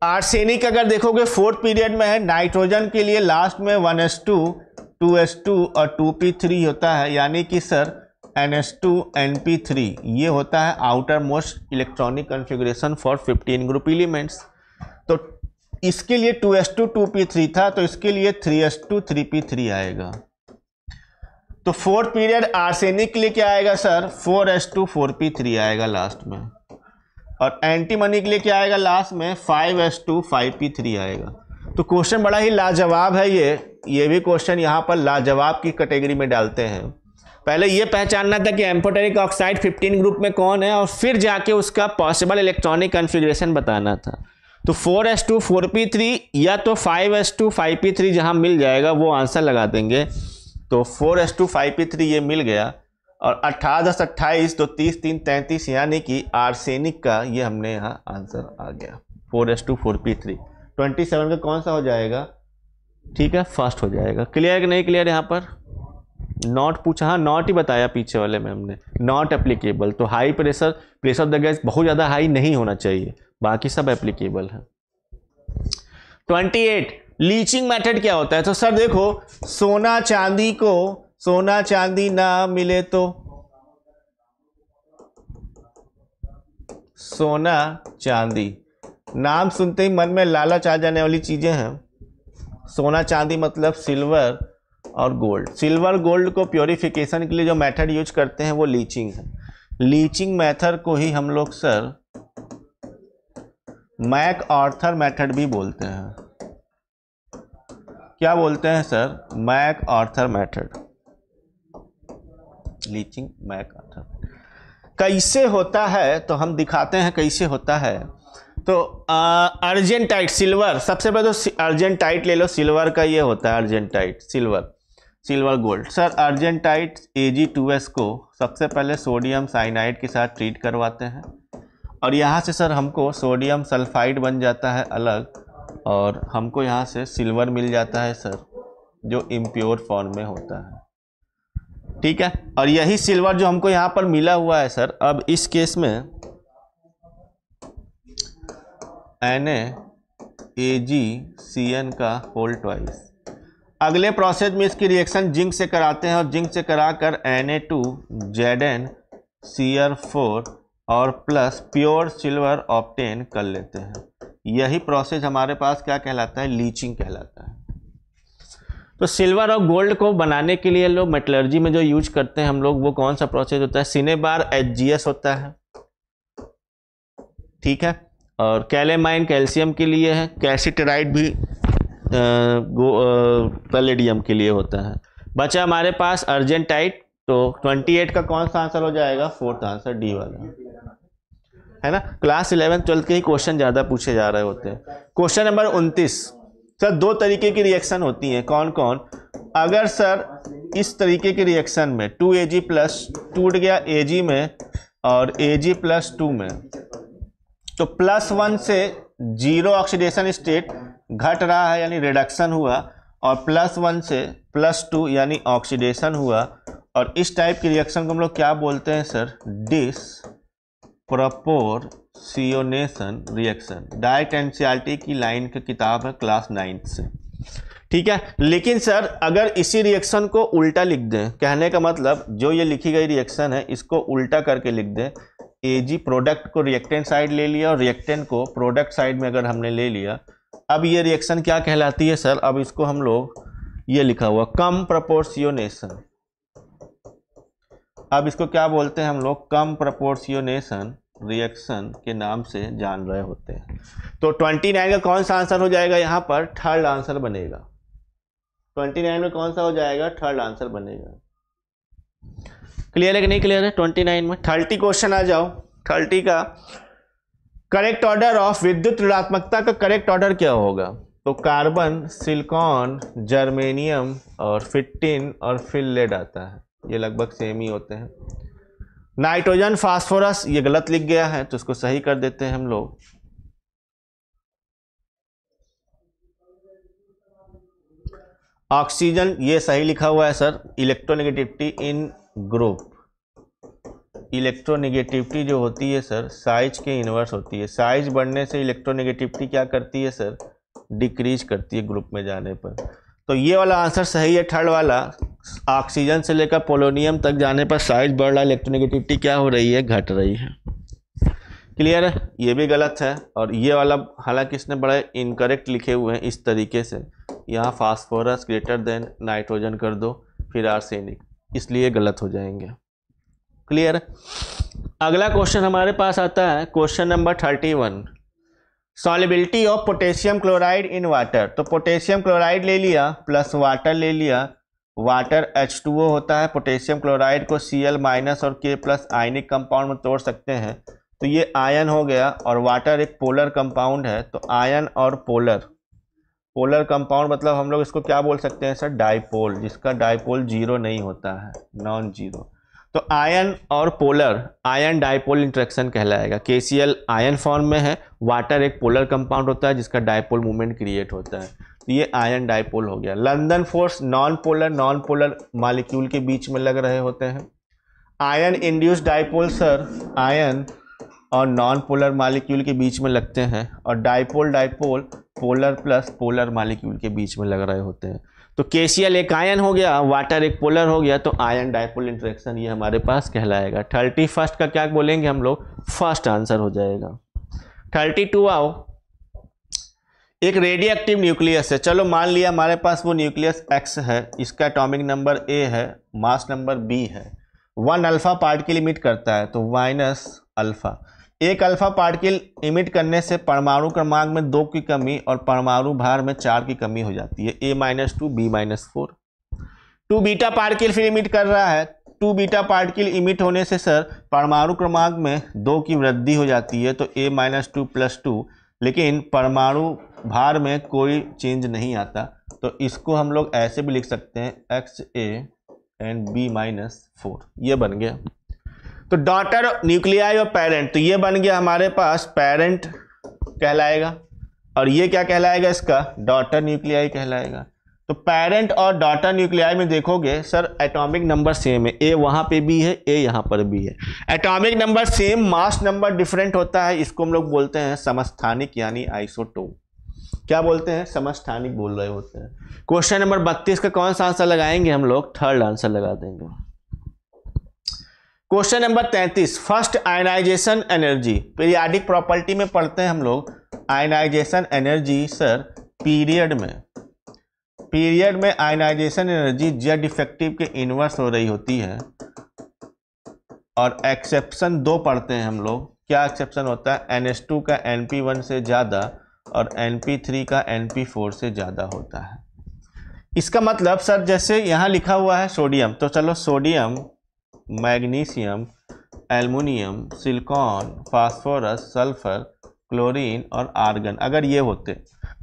आर्सेनिक अगर देखोगे फोर्थ पीरियड में है नाइट्रोजन के लिए लास्ट में वन एस टू 2s2 और 2p3 होता है यानी कि सर पी NP3 ये होता है outermost electronic configuration for 15 group elements तो इसके लिए 2s2 2p3 था तो इसके लिए 3s2 3p3 आएगा तो फोर्थ पीरियड आर्सेनिक के लिए क्या आएगा सर 4s2 4p3 आएगा लास्ट में और एंटीमनी के लिए क्या आएगा लास्ट में 5s2 5p3 आएगा तो क्वेश्चन बड़ा ही लाजवाब है ये ये भी क्वेश्चन यहाँ पर लाजवाब की कैटेगरी में डालते हैं पहले ये पहचानना था कि एम्फोटेरिक ऑक्साइड 15 ग्रुप में कौन है और फिर जाके उसका पॉसिबल इलेक्ट्रॉनिक कन्फिग्रेशन बताना था तो 4s2 4p3 या तो 5s2 5p3 जहाँ मिल जाएगा वो आंसर लगा देंगे तो 4s2 5p3 ये मिल गया और अट्ठारह दस अट्ठाईस तो तीस तीन तैंतीस यानी कि आर्सेनिक का ये हमने यहाँ आंसर आ गया four P three twenty seven का कौन सा हो जाएगा ठीक है फर्स्ट हो जाएगा क्लियर कि नहीं क्लियर यहाँ पर नॉट पूछा हाँ नॉट ही बताया पीछे वाले में हमने नॉट एप्लीकेबल तो high pressure pressure of the gas बहुत ज़्यादा हाई नहीं होना चाहिए बाकी सब एप्लीकेबल है ट्वेंटी एट लीचिंग मेथड क्या होता है तो सर देखो सोना चांदी को सोना चांदी ना मिले तो सोना चांदी नाम सुनते ही मन में लालच आ जाने वाली चीज़ें हैं सोना चांदी मतलब सिल्वर और गोल्ड सिल्वर गोल्ड को प्योरीफिकेशन के लिए जो मेथड यूज करते हैं वो लीचिंग है लीचिंग मेथड को ही हम लोग सर मैक ऑर्थर मेथड भी बोलते हैं क्या बोलते हैं sir MacArthur method leaching MacArthur कैसे होता है तो हम दिखाते हैं कैसे होता है तो अर्जेंटाइट सिल्वर सबसे पहले तो अर्जेंटाइट ले लो सिल्वर का ये होता है argentite silver silver gold sir argentite S को सबसे पहले सोडियम साइनाइड के साथ ट्रीट करवाते हैं और यहाँ से सर हमको सोडियम सल्फाइड बन जाता है अलग और हमको यहाँ से सिल्वर मिल जाता है सर जो इम्प्योर फॉर्म में होता है ठीक है और यही सिल्वर जो हमको यहाँ पर मिला हुआ है सर अब इस केस में N A G C N का होल ट्वाइस अगले प्रोसेस में इसकी रिएक्शन जिंक से कराते हैं और जिंक से करा कर N A two Z N C R four और प्लस प्योर सिल्वर ऑप्टेन कर लेते हैं यही प्रोसेस हमारे पास क्या कहलाता है लीचिंग कहलाता है तो सिल्वर और गोल्ड को बनाने के लिए लोग मेटलर्जी में जो यूज करते हैं हम लोग वो कौन सा प्रोसेस होता है सिनेबार एच होता है ठीक है और कैलेमाइन कैल्शियम के लिए है कैसीटेराइड भी पैलेडियम के लिए होता है बचा हमारे पास अर्जेंटाइट तो 28 का कौन सा आंसर हो जाएगा फोर्थ आंसर डी वाला है ना क्लास इलेवन ट्वेल्थ के ही क्वेश्चन ज़्यादा पूछे जा रहे होते हैं क्वेश्चन नंबर उनतीस सर दो तरीके की रिएक्शन होती हैं कौन कौन अगर सर इस तरीके के रिएक्शन में टू ए जी प्लस टूट गया ए जी में और ए जी प्लस टू में तो प्लस वन से जीरो ऑक्सीडेशन स्टेट घट रहा है यानी रिडक्शन हुआ और प्लस वन से प्लस टू यानी ऑक्सीडेशन हुआ और इस टाइप की रिएक्शन को हम लोग क्या बोलते हैं sir disproportionation reaction direct N की लाइन की किताब है क्लास नाइन्थ से ठीक है लेकिन सर अगर इसी रिएक्शन को उल्टा लिख दें कहने का मतलब जो ये लिखी गई रिएक्शन है इसको उल्टा करके लिख दें एजी प्रोडक्ट को रिएक्टेंट साइड ले लिया और रिएक्टेंट को प्रोडक्ट साइड में अगर हमने ले लिया अब ये रिएक्शन क्या कहलाती है सर अब इसको हम लोग ये लिखा हुआ कम प्रपोर्सियोनेशन अब इसको क्या बोलते हैं हम लोग कम प्रपोर्सियोनेशन रिएक्शन के नाम से जान रहे होते हैं तो 29 का कौन सा आंसर हो जाएगा यहाँ पर थर्ड आंसर बनेगा 29 में कौन सा हो जाएगा थर्ड आंसर बनेगा क्लियर है कि नहीं क्लियर है ट्वेंटी नाइन में थर्टी क्वेश्चन आ जाओ थर्टी का करेक्ट ऑर्डर ऑफ विद्युत ऋणात्मकता का करेक्ट ऑर्डर क्या होगा तो कार्बन सिलिकॉन जर्मेनियम और फिटिन और फिर आता है ये लगभग सेम ही होते हैं नाइट्रोजन फास्फोरस ये गलत लिख गया है तो इसको सही कर देते हैं हम लोग ऑक्सीजन ये सही लिखा हुआ है sir electronegativity in group electronegativity जो होती है सर साइज के इन्वर्स होती है साइज बढ़ने से इलेक्ट्रोनिगेटिविटी क्या करती है सर डिक्रीज करती है ग्रुप में जाने पर तो ये वाला आंसर सही है थर्ड वाला ऑक्सीजन से लेकर पोलोनियम तक जाने पर साइज बढ़ रहा है इलेक्ट्रोनिगेटिविटी क्या हो रही है घट रही है क्लियर है ये भी गलत है और ये वाला हालांकि इसने बड़े इनकरेक्ट लिखे हुए हैं इस तरीके से यहाँ फास्फोरस ग्रेटर देन नाइट्रोजन कर दो फिर आर्सेनिक इसलिए गलत हो जाएंगे क्लियर अगला क्वेश्चन हमारे पास आता है question number thirty one solubility of potassium chloride in water तो पोटेशियम क्लोराइड ले लिया प्लस वाटर ले लिया वाटर H2O होता है पोटेशियम क्लोराइड को Cl माइनस और K प्लस आयनिक कंपाउंड में तोड़ सकते हैं तो ये आयन हो गया और वाटर एक पोलर कंपाउंड है तो आयन और पोलर पोलर कंपाउंड मतलब हम लोग इसको क्या बोल सकते हैं सर डाइपोल जिसका डाइपोल जीरो नहीं होता है नॉन जीरो तो आयन और पोलर आयन डाइपोल इंट्रैक्शन कहलाएगा के सी एल आयन फॉर्म में है वाटर एक पोलर कंपाउंड होता है जिसका डाइपोल मूवमेंट क्रिएट होता है तो ये आयन डाइपोल हो गया London force non polar non polar molecule के बीच में लग रहे होते हैं ion induce dipole sir ion और नॉन पोलर मालिक्यूल के बीच में लगते हैं और dipole dipole polar plus polar molecule के बीच में लग रहे होते हैं तो केसीएल एक आयन हो गया वाटर एक पोलर हो गया तो आयन डायपोल इंट्रेक्शन ये हमारे पास कहलाएगा थर्टी फर्स्ट का क्या बोलेंगे हम लोग फर्स्ट आंसर हो जाएगा थर्टी टू आओ एक रेडियो एक्टिव न्यूक्लियस है चलो मान लिया हमारे पास वो न्यूक्लियस एक्स है इसका एटॉमिक नंबर ए है मास नंबर बी है वन अल्फा पार्ट की लिमिट करता है तो माइनस अल्फा एक अल्फा पार्टिकल इमिट करने से परमाणु क्रमांक में दो की कमी और परमाणु भार में चार की कमी हो जाती है A minus two B minus four two beta particle फिर इमिट कर रहा है टू बीटा पार्टिकल इमिट होने से सर परमाणु क्रमांक में दो की वृद्धि हो जाती है तो A minus two plus two लेकिन परमाणु भार में कोई चेंज नहीं आता तो इसको हम लोग ऐसे भी लिख सकते हैं X A and B minus four ये बन गया तो डॉटर न्यूक्लियाई और पेरेंट तो ये बन गया हमारे पास पेरेंट कहलाएगा और ये क्या कहलाएगा इसका डॉटर न्यूक्लियाई कहलाएगा तो पेरेंट और डॉटर न्यूक्लियाई में देखोगे सर एटॉमिक नंबर सेम है ए वहाँ पे भी है ए यहाँ पर भी है atomic number same mass number different होता है इसको हम लोग बोलते हैं समस्थानिक यानी आइसोटो क्या बोलते हैं समस्थानिक बोल रहे होते हैं क्वेश्चन नंबर बत्तीस का कौन सा आंसर लगाएंगे हम लोग थर्ड आंसर लगा देंगे क्वेश्चन नंबर तैंतीस first ionization energy periodic property में पढ़ते हैं हम लोग आयनाइजेशन एनर्जी सर पीरियड में पीरियड में आयनाइजेशन एनर्जी जेड इफेक्टिव के इन्वर्स हो रही होती है और एक्सेप्शन दो पढ़ते हैं हम लोग क्या एक्सेप्शन होता है एन का एन से ज़्यादा और एन का एन से ज़्यादा होता है इसका मतलब सर जैसे यहाँ लिखा हुआ है सोडियम तो चलो sodium magnesium aluminium silicon phosphorus sulphur chlorine और आर्गन अगर ये होते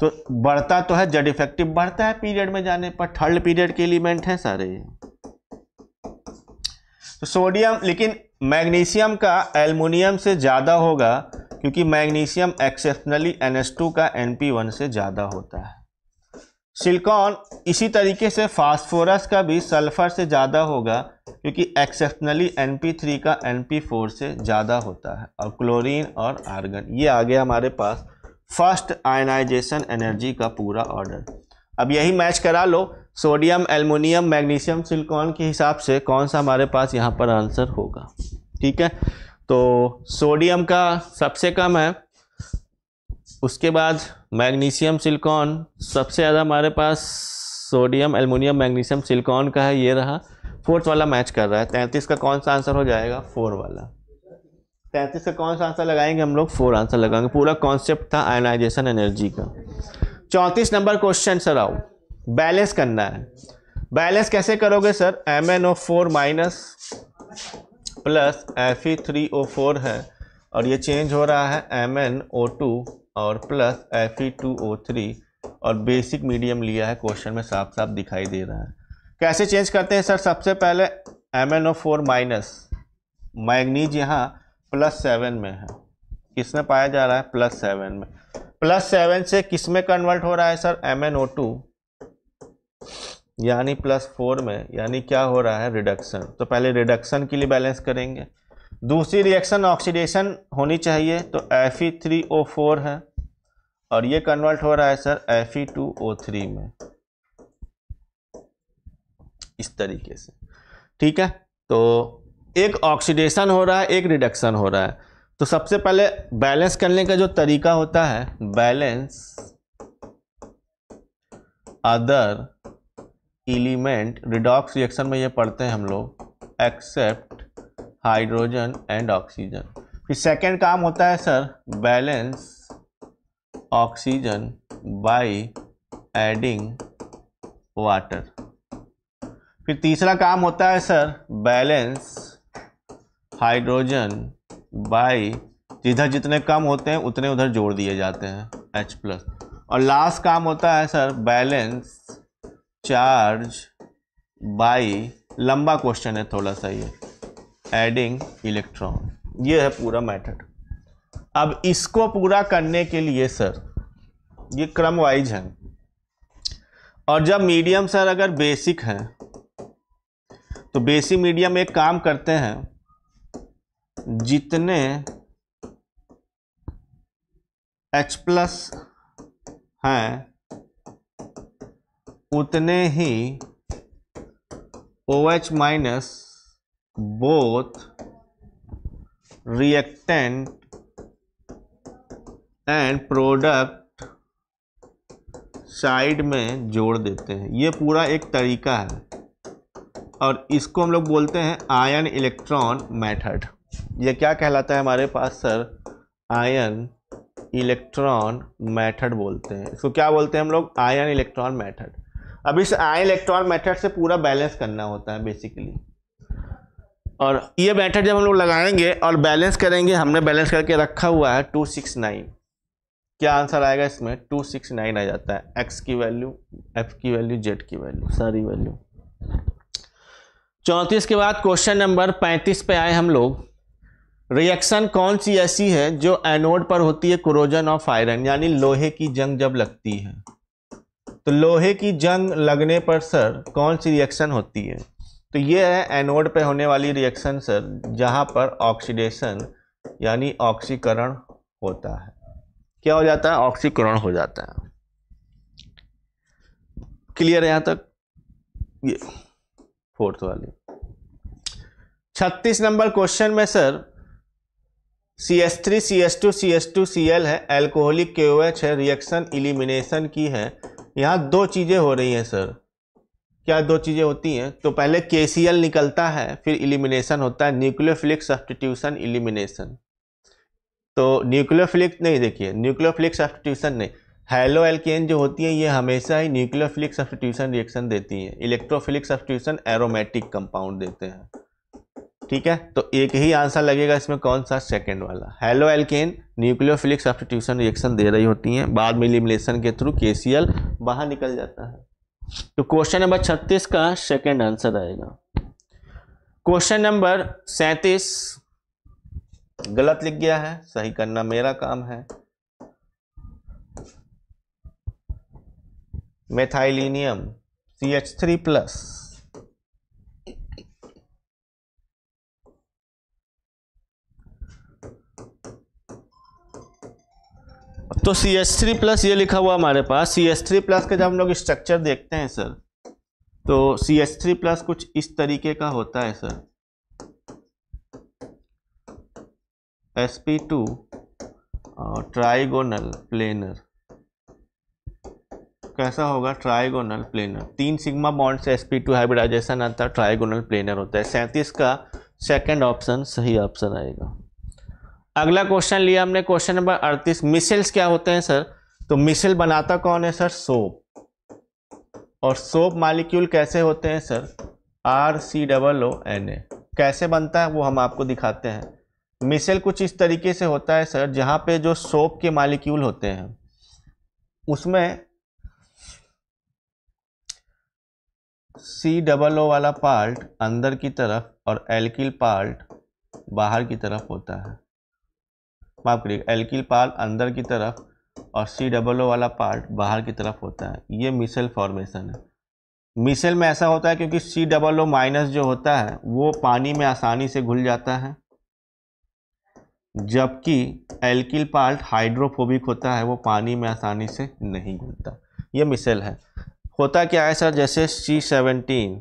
तो बढ़ता तो है जेड इफेक्टिव बढ़ता है पीरियड में जाने पर थर्ड पीरियड के एलिमेंट हैं सारे ये तो सोडियम लेकिन मैग्नीशियम का एलमिनियम से ज़्यादा होगा क्योंकि मैग्नीशियम एक्सेप्शनली टू का वन से ज़्यादा होता है सिलकॉन इसी तरीके से फास्फोरस का भी सल्फर से ज़्यादा होगा क्योंकि एक्सेप्शनली एन पी थ्री का एन पी फोर से ज़्यादा होता है और क्लोरीन और आर्गन ये आ गया हमारे पास फर्स्ट आयनाइजेशन एनर्जी का पूरा ऑर्डर अब यही मैच करा लो सोडियम एल्युमिनियम मैग्नीशियम सिलिकॉन के हिसाब से कौन सा हमारे पास यहाँ पर आंसर होगा ठीक है तो सोडियम का सबसे कम है उसके बाद मैग्नीशियम सिलिकॉन सबसे ज़्यादा हमारे पास सोडियम एल्युमिनियम मैग्नीशियम सिलिकॉन का है ये रहा फोर्थ वाला मैच कर रहा है तैंतीस का कौन सा आंसर हो जाएगा फोर वाला तैंतीस का कौन सा आंसर लगाएंगे हम लोग फोर आंसर लगाएंगे पूरा कॉन्सेप्ट था आयनाइजेशन एनर्जी का चौंतीस नंबर क्वेश्चन सर आओ बैलेंस करना है बैलेंस कैसे करोगे sir M N O four minus plus F E three O four है और ये चेंज हो रहा है एम एन ओ टू और plus F E two O three और बेसिक मीडियम लिया है क्वेश्चन में साफ साफ दिखाई दे रहा है कैसे चेंज करते हैं सर सबसे पहले M N O four minus manganese यहाँ प्लस सेवन में है किस में पाया जा रहा है प्लस सेवन में प्लस सेवन से किस में कन्वर्ट हो रहा है sir M N O two यानी प्लस फोर में यानी क्या हो रहा है रिडक्शन तो पहले रिडक्शन के लिए बैलेंस करेंगे दूसरी रिएक्शन ऑक्सीडेशन होनी चाहिए तो Fe3O4 है और ये कन्वर्ट हो रहा है सर Fe2O3 में इस तरीके से ठीक है तो एक ऑक्सीडेशन हो रहा है एक रिडक्शन हो रहा है तो सबसे पहले बैलेंस करने का जो तरीका होता है balance other element redox reaction में ये पढ़ते हैं हम लोग एक्सेप्ट हाइड्रोजन एंड ऑक्सीजन फिर सेकेंड काम होता है sir balance oxygen by adding water फिर तीसरा काम होता है सर बैलेंस हाइड्रोजन बाई जिधर जितने कम होते हैं उतने उधर जोड़ दिए जाते हैं H प्लस और लास्ट काम होता है सर बैलेंस चार्ज बाई लंबा क्वेश्चन है थोड़ा सा ये एडिंग इलेक्ट्रॉन ये है पूरा मेथड अब इसको पूरा करने के लिए सर ये क्रम वाइज है और जब मीडियम सर अगर बेसिक हैं तो बेसी मीडिया में एक काम करते हैं जितने एच प्लस हैं उतने ही O H minus both reactant and product side में जोड़ देते हैं ये पूरा एक तरीका है और इसको हम लोग बोलते हैं आयन इलेक्ट्रॉन मेथड ये क्या कहलाता है हमारे पास सर आयन इलेक्ट्रॉन मेथड बोलते हैं इसको क्या बोलते हैं हम लोग आयन इलेक्ट्रॉन मेथड अब इस आयन इलेक्ट्रॉन मेथड से पूरा बैलेंस करना होता है बेसिकली और ये मेथड जब हम लोग लगाएंगे और बैलेंस करेंगे हमने बैलेंस करके रखा हुआ है टू सिक्स नाइन क्या आंसर आएगा इसमें टू सिक्स नाइन आ जाता है एक्स की वैल्यू एफ की वैल्यू जेड की वैल्यू सारी वैल्यू चौंतीस के बाद क्वेश्चन नंबर पैंतीस पे आए हम लोग रिएक्शन कौन सी ऐसी है जो एनोड पर होती है क्रोजन ऑफ आयरन यानी लोहे की जंग जब लगती है तो लोहे की जंग लगने पर सर कौन सी रिएक्शन होती है तो ये है एनोड पे होने वाली रिएक्शन सर जहाँ पर ऑक्सीडेशन यानी ऑक्सीकरण होता है क्या हो जाता है ऑक्सीकरण हो जाता है क्लियर है यहाँ तक ये फोर्थ वाली छत्तीस नंबर क्वेश्चन में sir C S three C S two C S two C L है एल्कोहलिक के ओ एच है रिएक्शन इलिमिनेशन की है यहाँ दो चीज़ें हो रही हैं सर क्या दो चीज़ें होती हैं तो पहले के सी एल निकलता है फिर इलिमिनेशन होता है न्यूक्लियोफिलिक सब्सटीट्यूशन इलिमिनेशन तो न्यूक्लियोफिलिक नहीं देखिए न्यूक्लियोफिलिक सब्सटीट्यूशन नहीं हेलो एल्केन जो होती है ये हमेशा ही न्यूक्लियोफिलिक सब्सटीट्यूशन रिएक्शन देती है इलेक्ट्रोफिलिक सब्सटीट्यूशन एरोमेटिक कंपाउंड देते हैं ठीक है तो एक ही आंसर लगेगा इसमें कौन सा सेकंड वाला haloalkane nucleophilic substitution reaction दे रही होती हैं बाद में इलिमिनेशन के थ्रू के बाहर निकल जाता है तो क्वेश्चन नंबर छत्तीस का सेकेंड आंसर आएगा क्वेश्चन नंबर सैंतीस गलत लिख गया है सही करना मेरा काम है methylenium C H three plus तो सी एच थ्री प्लस ये लिखा हुआ हमारे पास सी एच थ्री प्लस का जब हम लोग स्ट्रक्चर देखते हैं सर तो सी एच थ्री प्लस कुछ इस तरीके का होता है sir S P two trigonal planar कैसा होगा ट्राइगोनल प्लेनर तीन सिग्मा बॉन्ड से एस पी टू हाइब्रिडाइजेशन आता है ट्राइगोनल प्लेनर होता है सैंतीस का सेकंड ऑप्शन सही ऑप्शन आएगा अगला क्वेश्चन लिया हमने क्वेश्चन नंबर अड़तीस मिसेल्स क्या होते हैं सर तो मिसल बनाता कौन है सर सोप और सोप मालिक्यूल कैसे होते हैं sir R C double O N A कैसे बनता है वो हम आपको दिखाते हैं मिसेल कुछ इस तरीके से होता है सर जहाँ पे जो सोप के मालिक्यूल होते हैं उसमें सी डबल ओ वाला पार्ट अंदर की तरफ और एल्किल पार्ट बाहर की तरफ होता है माफ करिए एल्किल पार्ट अंदर की तरफ और सी डबल ओ वाला पार्ट बाहर की तरफ होता है ये मिसल फॉर्मेशन है मिसल में ऐसा होता है क्योंकि सी डबल ओ माइनस जो होता है वो पानी में आसानी से घुल जाता है जबकि एल्किल पार्ट हाइड्रोफोबिक होता है वो पानी में आसानी से नहीं घुलता ये मिसल है होता क्या है सर जैसे C seventeen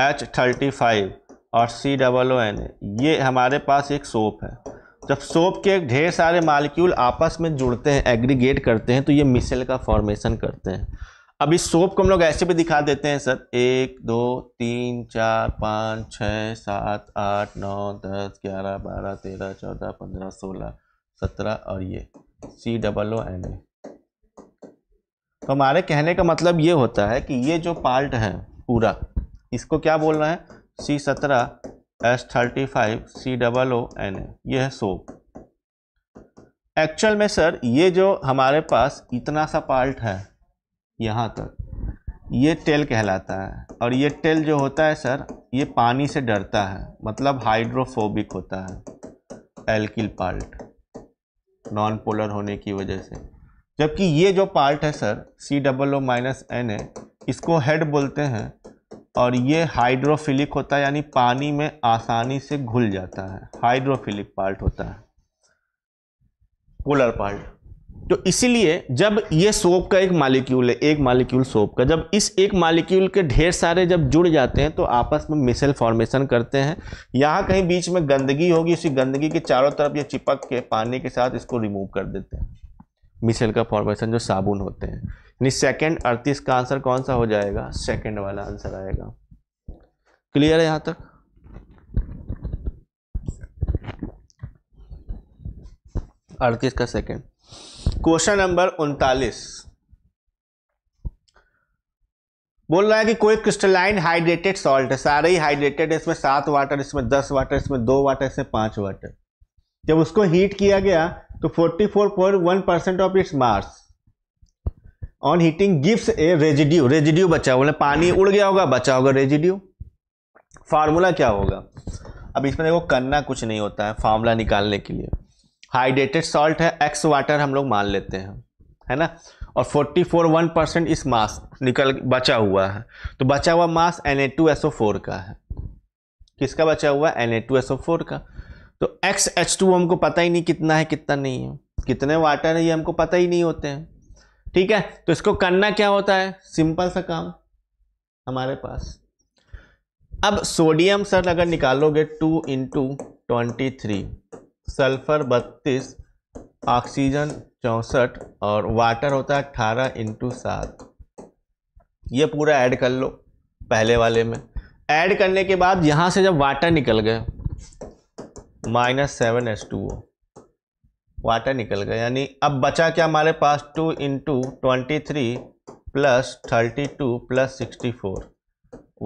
H thirty five और सी डबल ओ एन ये हमारे पास एक सोप है जब सोप के ढेर सारे मालिक्यूल आपस में जुड़ते हैं एग्रीगेट करते हैं तो ये मिसल का फॉर्मेशन करते हैं अब इस सोप को हम लोग ऐसे भी दिखा देते हैं सर एक दो तीन चार पाँच छः सात आठ नौ दस ग्यारह बारह तेरह चौदह पंद्रह सोलह सत्रह और ये सी डबल ओ एन ए तो हमारे कहने का मतलब ये होता है कि ये जो पार्ट है पूरा इसको क्या बोल रहे हैं सी सत्रह S thirty five C double O N A ये है सोप एक्चुअल में सर ये जो हमारे पास इतना सा पार्ट है यहाँ तक ये टेल कहलाता है और ये टेल जो होता है सर ये पानी से डरता है मतलब हाइड्रोफोबिक होता है एल्किल पार्ट नॉन पोलर होने की वजह से जबकि ये जो पार्ट है sir C double O minus N A इसको हेड बोलते हैं और ये हाइड्रोफिलिक होता है यानी पानी में आसानी से घुल जाता है हाइड्रोफिलिक पार्ट होता है पोलर पार्ट तो इसीलिए जब ये सोप का एक मालिक्यूल है एक मालिक्यूल सोप का जब इस एक मालिक्यूल के ढेर सारे जब जुड़ जाते हैं तो आपस में मिसल फॉर्मेशन करते हैं यहाँ कहीं बीच में गंदगी होगी उसी गंदगी के चारों तरफ ये चिपक के पानी के साथ इसको रिमूव कर देते हैं मिसल का फॉर्मेशन जो साबुन होते हैं यानी सेकेंड अड़तीस का आंसर कौन सा हो जाएगा सेकेंड वाला आंसर आएगा क्लियर है यहाँ तक अड़तीस का सेकेंड क्वेश्चन नंबर उनतालीस बोल रहा है कि कोई क्रिस्टलाइन हाइड्रेटेड सॉल्ट है सारे ही हाइड्रेटेड है इसमें सात वाटर इसमें दस वाटर इसमें दो वाटर इसमें पांच वाटर जब उसको हीट किया गया तो 44.1 percent of its mass on heating gives a residue residue बचा होगा पानी उड़ गया होगा बचा होगा रेजिड्यू फार्मूला क्या होगा अब इसमें देखो करना कुछ नहीं होता है फार्मूला निकालने के लिए हाइड्रेटेड सॉल्ट है एक्स वाटर हम लोग मान लेते हैं है ना और फोर्टी फोर वन परसेंट इस मास निकल बचा हुआ है तो बचा हुआ mass N A two four का है किसका बचा हुआ एन टू फोर का तो एक्स एच टू हमको पता ही नहीं कितना है कितना नहीं है कितने वाटर है ये हमको पता ही नहीं होते हैं ठीक है तो इसको करना क्या होता है सिंपल सा काम हमारे पास अब सोडियम सर अगर निकालोगे two into twenty three sulphur बत्तीस ऑक्सीजन चौंसठ और वाटर होता है अट्ठारह इंटू सात ये पूरा ऐड कर लो पहले वाले में ऐड करने के बाद यहाँ से जब वाटर निकल गए minus seven S two O water निकल गया यानी अब बचा क्या हमारे पास two into twenty three plus thirty two plus sixty four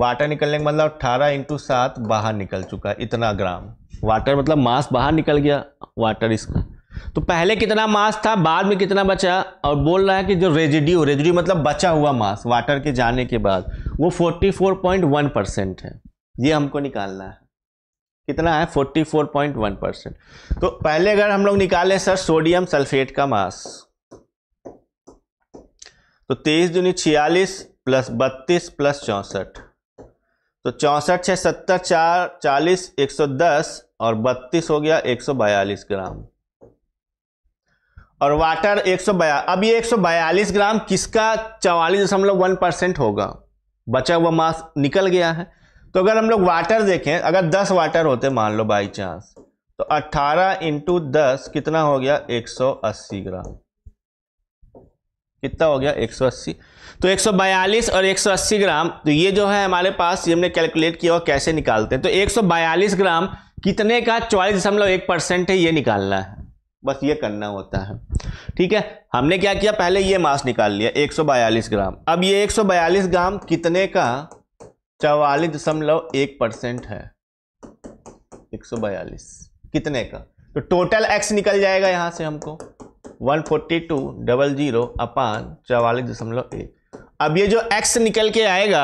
water निकलने का मतलब अट्ठारह इंटू सात बाहर निकल चुका है इतना ग्राम वाटर मतलब मास बाहर निकल गया वाटर इसका तो पहले कितना मास था बाद में कितना बचा और बोल रहा है कि जो रेजिड्यू रेजिड्यू मतलब बचा हुआ मास वाटर के जाने के बाद वो 44.1 परसेंट है ये हमको निकालना है कितना है 44.1 परसेंट तो पहले अगर हम लोग निकालें सर सोडियम सल्फेट का मास तो तेईस दूनी छियालीस प्लस बत्तीस प्लस चौंसठ तो चौंसठ छः सत्तर चार चालीस एक सौ दस और बत्तीस हो गया एक सौ बयालीस ग्राम और वाटर एक सौ बया अब ये एक सौ बयालीस ग्राम किसका चवालीस दशमलव वन परसेंट होगा बचा हुआ मास निकल गया है तो अगर हम लोग वाटर देखें अगर दस वाटर होते मान लो बाई चांस तो अट्ठारह इंटू दस कितना हो गया एक सौ अस्सी ग्राम कितना हो गया 180 तो 142 और 180 ग्राम तो ये जो है हमारे पास ये हमने कैलकुलेट किया और कैसे निकालते हैं तो 142 ग्राम कितने का चौवालीस दशमलव एक परसेंट है ये निकालना है बस ये करना होता है ठीक है हमने क्या किया पहले ये मास निकाल लिया 142 ग्राम अब ये 142 ग्राम कितने का चवालीस दशमलव एक परसेंट है एक सौ बयालीस कितने का तो टोटल एक्स निकल जाएगा यहां से हमको one forty two double zero upon चवालीस दशमलव एक अब ये जो एक्स निकल के आएगा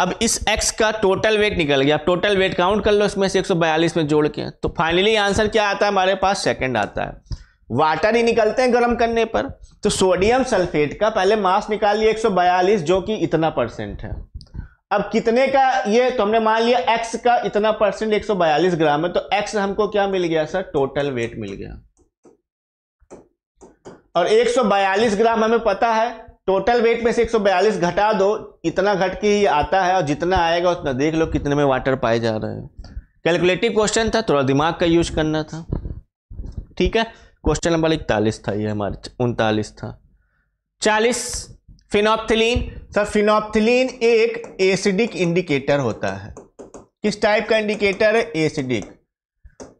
अब इस एक्स का टोटल वेट निकल गया टोटल वेट काउंट कर लो इसमें से एक सौ बयालीस में जोड़ के तो फाइनली आंसर क्या आता है हमारे पास सेकेंड आता है वाटर ही निकलते हैं गर्म करने पर तो सोडियम सल्फेट का पहले मास निकाल लिया बयालीस जो कि इतना परसेंट है अब कितने का ये तो हमने मान लिया एक्स का इतना परसेंट 142 ग्राम है तो एक्स हमको क्या मिल गया सर टोटल वेट मिल गया और 142 ग्राम हमें पता है टोटल वेट में से 142 घटा दो इतना घट के ही आता है और जितना आएगा उतना देख लो कितने में वाटर पाए जा रहे हैं कैलकुलेटिव क्वेश्चन था थोड़ा दिमाग का यूज करना था ठीक है क्वेश्चन नंबर इकतालीस था ये हमारे उनतालीस था चालीस फिनोप्थिलीन सर तो फिनोप्थिलीन एक एसिडिक इंडिकेटर होता है किस टाइप का इंडिकेटर है एसिडिक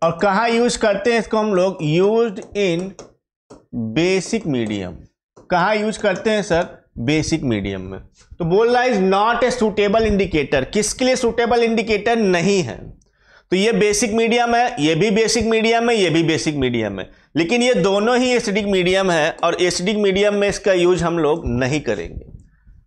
और कहाँ यूज करते हैं इसको हम लोग यूज इन बेसिक मीडियम कहाँ यूज करते हैं सर बेसिक मीडियम में तो बोल रहा is not a suitable indicator किसके लिए सुटेबल इंडिकेटर नहीं है तो ये बेसिक मीडियम है ये भी बेसिक मीडियम है ये भी बेसिक मीडियम है लेकिन ये दोनों ही एसिडिक मीडियम है और एसिडिक मीडियम में इसका यूज हम लोग नहीं करेंगे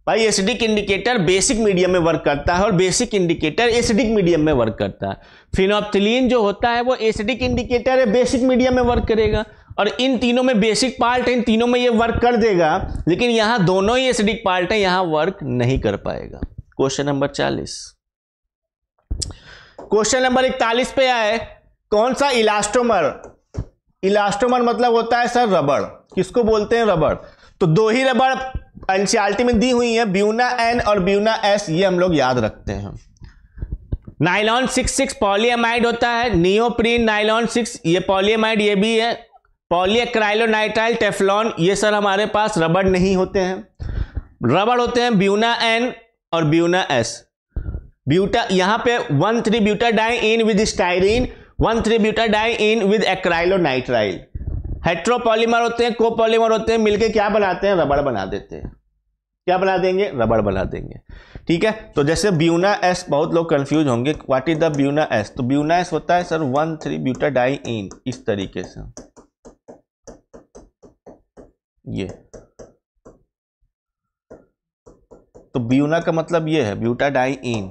भाई एसिडिक इंडिकेटर बेसिक मीडियम में वर्क करता है और बेसिक इंडिकेटर एसिडिक मीडियम में वर्क करता है फिनोप्थिलीन जो होता है वो एसिडिक इंडिकेटर है बेसिक मीडियम में वर्क करेगा और इन तीनों में बेसिक पार्ट इन तीनों में ये वर्क कर देगा लेकिन यहाँ दोनों ही एसिडिक पार्ट है यहाँ वर्क नहीं कर पाएगा क्वेश्चन नंबर चालीस क्वेश्चन नंबर इकतालीस पे आए कौन सा इलास्टोमर इलास्टोमर मतलब होता है सर रबड़ किसको बोलते हैं रबड़ तो दो ही रबड़ एनसीआरटी में दी हुई है ब्यूना एन और ब्यूना एस ये हम लोग याद रखते हैं नाइलॉन सिक्स सिक्स पॉलीएमाइड होता है नियोप्रीन नाइलॉन सिक्स ये पॉलीएमाइड ये भी है पॉलियक्राइलोनाइटाइल टेफलॉन ये सर हमारे पास रबड़ नहीं होते हैं रबड़ होते हैं ब्यूना एन और ब्यूना एस ब्यूटा यहाँ पे one three die in with styrene one three die in with acryl और नाइट्राइल हेट्रोपॉलीमर होते हैं कोपॉलीमर होते हैं मिलके क्या बनाते हैं रबड़ बना देते हैं क्या बना देंगे रबड़ बना देंगे ठीक है तो जैसे ब्यूना एस बहुत लोग कंफ्यूज होंगे what is the Buna S तो ब्यूना एस होता है sir one three butadiene इस तरीके से ये तो ब्यूना का मतलब ये है ब्यूटा डाई इन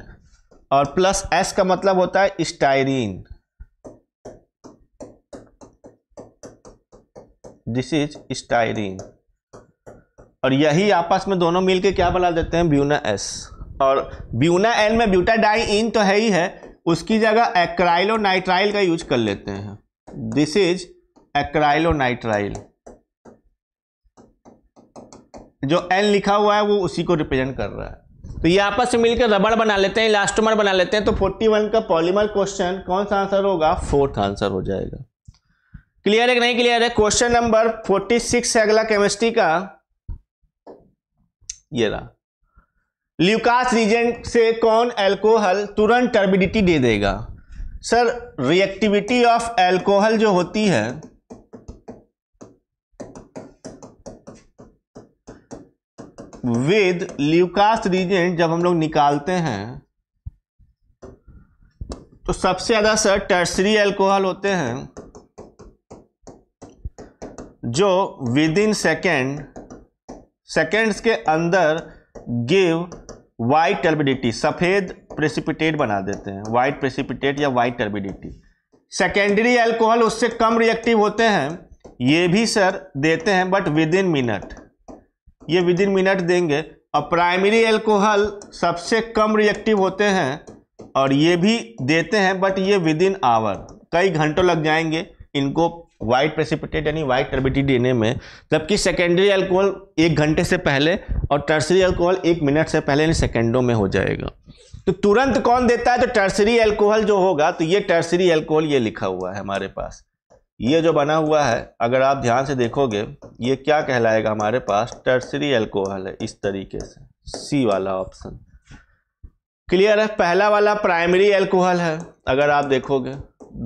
और प्लस एस का मतलब होता है स्टाइरीन दिस इज स्टाइरिन और यही आपस में दोनों मिलके क्या बना देते हैं ब्यूना एस और ब्यूना एन में ब्यूटा इन तो है ही है उसकी जगह एक्राइलो नाइट्राइल का यूज कर लेते हैं दिस इज एक्राइलो नाइट्राइल जो एन लिखा हुआ है वो उसी को रिप्रेजेंट कर रहा है तो ये आपस में मिलकर रबड़ बना लेते हैं इलास्टोमर बना लेते हैं तो 41 का पॉलीमर क्वेश्चन कौन सा आंसर होगा फोर्थ आंसर हो जाएगा क्लियर है कि नहीं क्लियर है क्वेश्चन नंबर फोर्टी सिक्स है अगला केमिस्ट्री का ये रहा ल्यूकास रीजेंट से कौन एल्कोहल तुरंत टर्बिडिटी दे देगा सर रिएक्टिविटी ऑफ एल्कोहल जो होती है विद ल्यूकास रीजेंट जब हम लोग निकालते हैं तो सबसे ज़्यादा सर टर्सरी एल्कोहल होते हैं जो विद इन सेकेंड सेकेंड्स के अंदर गिव वाइट टर्बिडिटी सफ़ेद प्रेसिपिटेट बना देते हैं वाइट प्रेसिपिटेट या वाइट टर्बिडिटी सेकेंडरी एल्कोहल उससे कम रिएक्टिव होते हैं ये भी सर देते हैं बट विद इन मिनट ये विद इन मिनट देंगे और प्राइमरी एल्कोहल सबसे कम रिएक्टिव होते हैं और ये भी देते हैं बट ये विद इन आवर कई घंटों लग जाएंगे इनको वाइट प्रेसिपिटेट यानी वाइट टर्बिटी डीएनए में जबकि सेकेंडरी अल्कोहल एक घंटे से पहले और टर्सरी अल्कोहल एक मिनट से पहले यानी सेकेंडों में हो जाएगा तो तुरंत कौन देता है तो टर्सरी अल्कोहल जो होगा तो ये टर्सरी अल्कोहल ये लिखा हुआ है हमारे पास ये जो बना हुआ है अगर आप ध्यान से देखोगे ये क्या कहलाएगा हमारे पास टर्सरी अल्कोहल है इस तरीके से सी वाला ऑप्शन क्लियर है पहला वाला प्राइमरी अल्कोहल है अगर आप देखोगे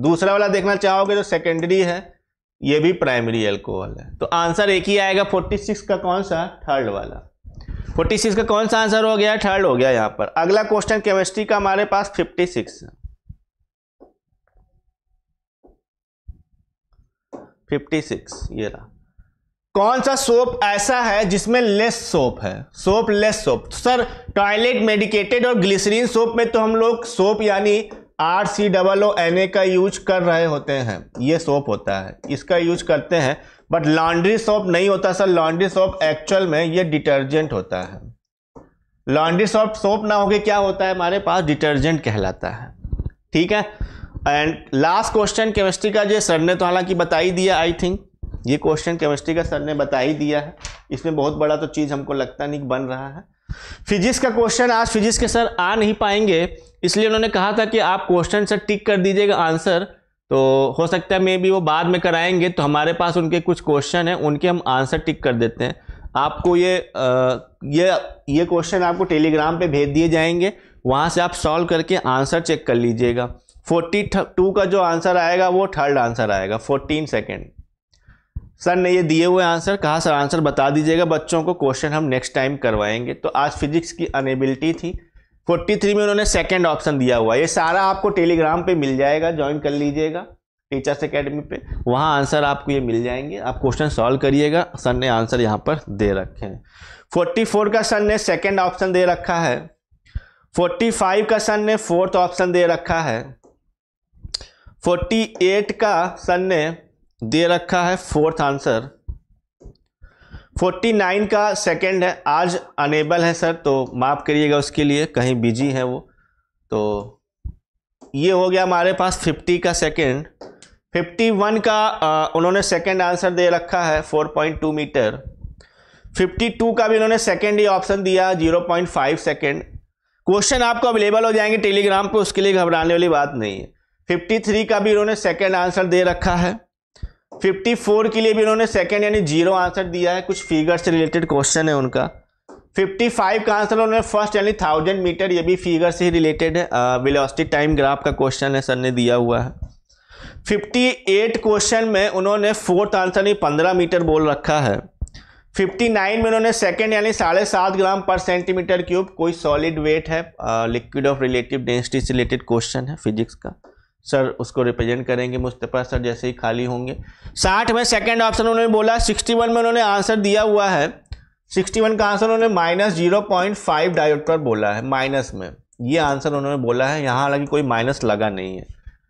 दूसरा वाला देखना चाहोगे तो सेकेंडरी है ये भी प्राइमरी एल्कोहल है तो आंसर एक ही आएगा 46 का कौन सा थर्ड वाला 46 का कौन सा आंसर हो गया थर्ड हो गया यहाँ पर अगला क्वेश्चन केमिस्ट्री का हमारे पास 56 फिफ्टी ये रहा कौन सा सोप ऐसा है जिसमें लेस सोप है soap less soap sir toilet medicated और ग्लिसरीन सोप में तो हम लोग सोप यानी R C double O N A का यूज कर रहे होते हैं ये सोप होता है इसका यूज करते हैं बट लॉन्ड्री सोप नहीं होता सर लॉन्ड्री सोप एक्चुअल में ये डिटर्जेंट होता है लॉन्ड्री सोप सोप ना होके क्या होता है हमारे पास डिटर्जेंट कहलाता है ठीक है एंड लास्ट क्वेश्चन केमिस्ट्री का जो सर ने तो हालांकि बता ही दिया आई थिंक ये क्वेश्चन केमिस्ट्री का सर ने बता ही दिया है इसमें बहुत बड़ा तो चीज़ हमको लगता नहीं बन रहा है फिजिक्स का क्वेश्चन आज फिजिक्स के सर आ नहीं पाएंगे इसलिए उन्होंने कहा था कि आप क्वेश्चन सर टिक कर दीजिएगा आंसर तो हो सकता है मे बी वो बाद में कराएंगे तो हमारे पास उनके कुछ क्वेश्चन हैं उनके हम आंसर टिक कर देते हैं आपको ये आ, ये ये क्वेश्चन आपको टेलीग्राम पे भेज दिए जाएंगे वहाँ से आप सॉल्व करके आंसर चेक कर लीजिएगा फोर्टी टू का जो आंसर आएगा वो थर्ड आंसर आएगा फोर्टीन सेकेंड सर ने ये दिए हुए आंसर कहा सर आंसर बता दीजिएगा बच्चों को क्वेश्चन हम नेक्स्ट टाइम करवाएंगे तो आज फिजिक्स की अनेबिलिटी थी 43 में उन्होंने सेकंड ऑप्शन दिया हुआ ये सारा आपको टेलीग्राम पे मिल जाएगा ज्वाइन कर लीजिएगा टीचर्स एकेडमी पे वहाँ आंसर आपको ये मिल जाएंगे आप क्वेश्चन सॉल्व करिएगा सर ने आंसर यहाँ पर दे रखे हैं फोर्टी का सर ने सेकेंड ऑप्शन दे रखा है फोर्टी का सर ने फोर्थ ऑप्शन दे रखा है फोर्टी का सर ने दे रखा है फोर्थ आंसर 49 का सेकंड है आज अनेबल है सर तो माफ़ करिएगा उसके लिए कहीं बिजी है वो तो ये हो गया हमारे पास 50 का सेकंड 51 का आ, उन्होंने सेकंड आंसर दे रखा है 4.2 मीटर 52 का भी उन्होंने सेकंड ही ऑप्शन दिया 0.5 सेकंड क्वेश्चन आपको अवेलेबल हो जाएंगे टेलीग्राम पे उसके लिए घबराने वाली बात नहीं है 53 का भी उन्होंने सेकंड आंसर दे रखा है 54 के लिए भी उन्होंने सेकंड यानी जीरो आंसर दिया है कुछ फिगर से रिलेटेड क्वेश्चन है उनका 55 का आंसर उन्होंने फर्स्ट यानी थाउजेंड मीटर ये भी फिगर से ही रिलेटेड विलोस्टिक टाइम ग्राफ का क्वेश्चन है सर ने दिया हुआ है 58 क्वेश्चन में उन्होंने फोर्थ आंसर यानी 15 मीटर बोल रखा है 59 में उन्होंने सेकेंड यानी साढ़े सात ग्राम पर सेंटीमीटर क्यूब कोई सॉलिड वेट है लिक्विड ऑफ रिलेटिव डेंसिटी से रिलेटेड क्वेश्चन है फिजिक्स का सर उसको रिप्रेजेंट करेंगे मुस्तफ़ा सर जैसे ही खाली होंगे साठ में सेकेंड ऑप्शन उन्होंने बोला सिक्सटी वन में उन्होंने आंसर दिया हुआ है सिक्सटी वन का आंसर उन्होंने माइनस जीरो पॉइंट फाइव पर बोला है माइनस में ये आंसर उन्होंने बोला है यहाँ हालांकि कोई माइनस लगा नहीं है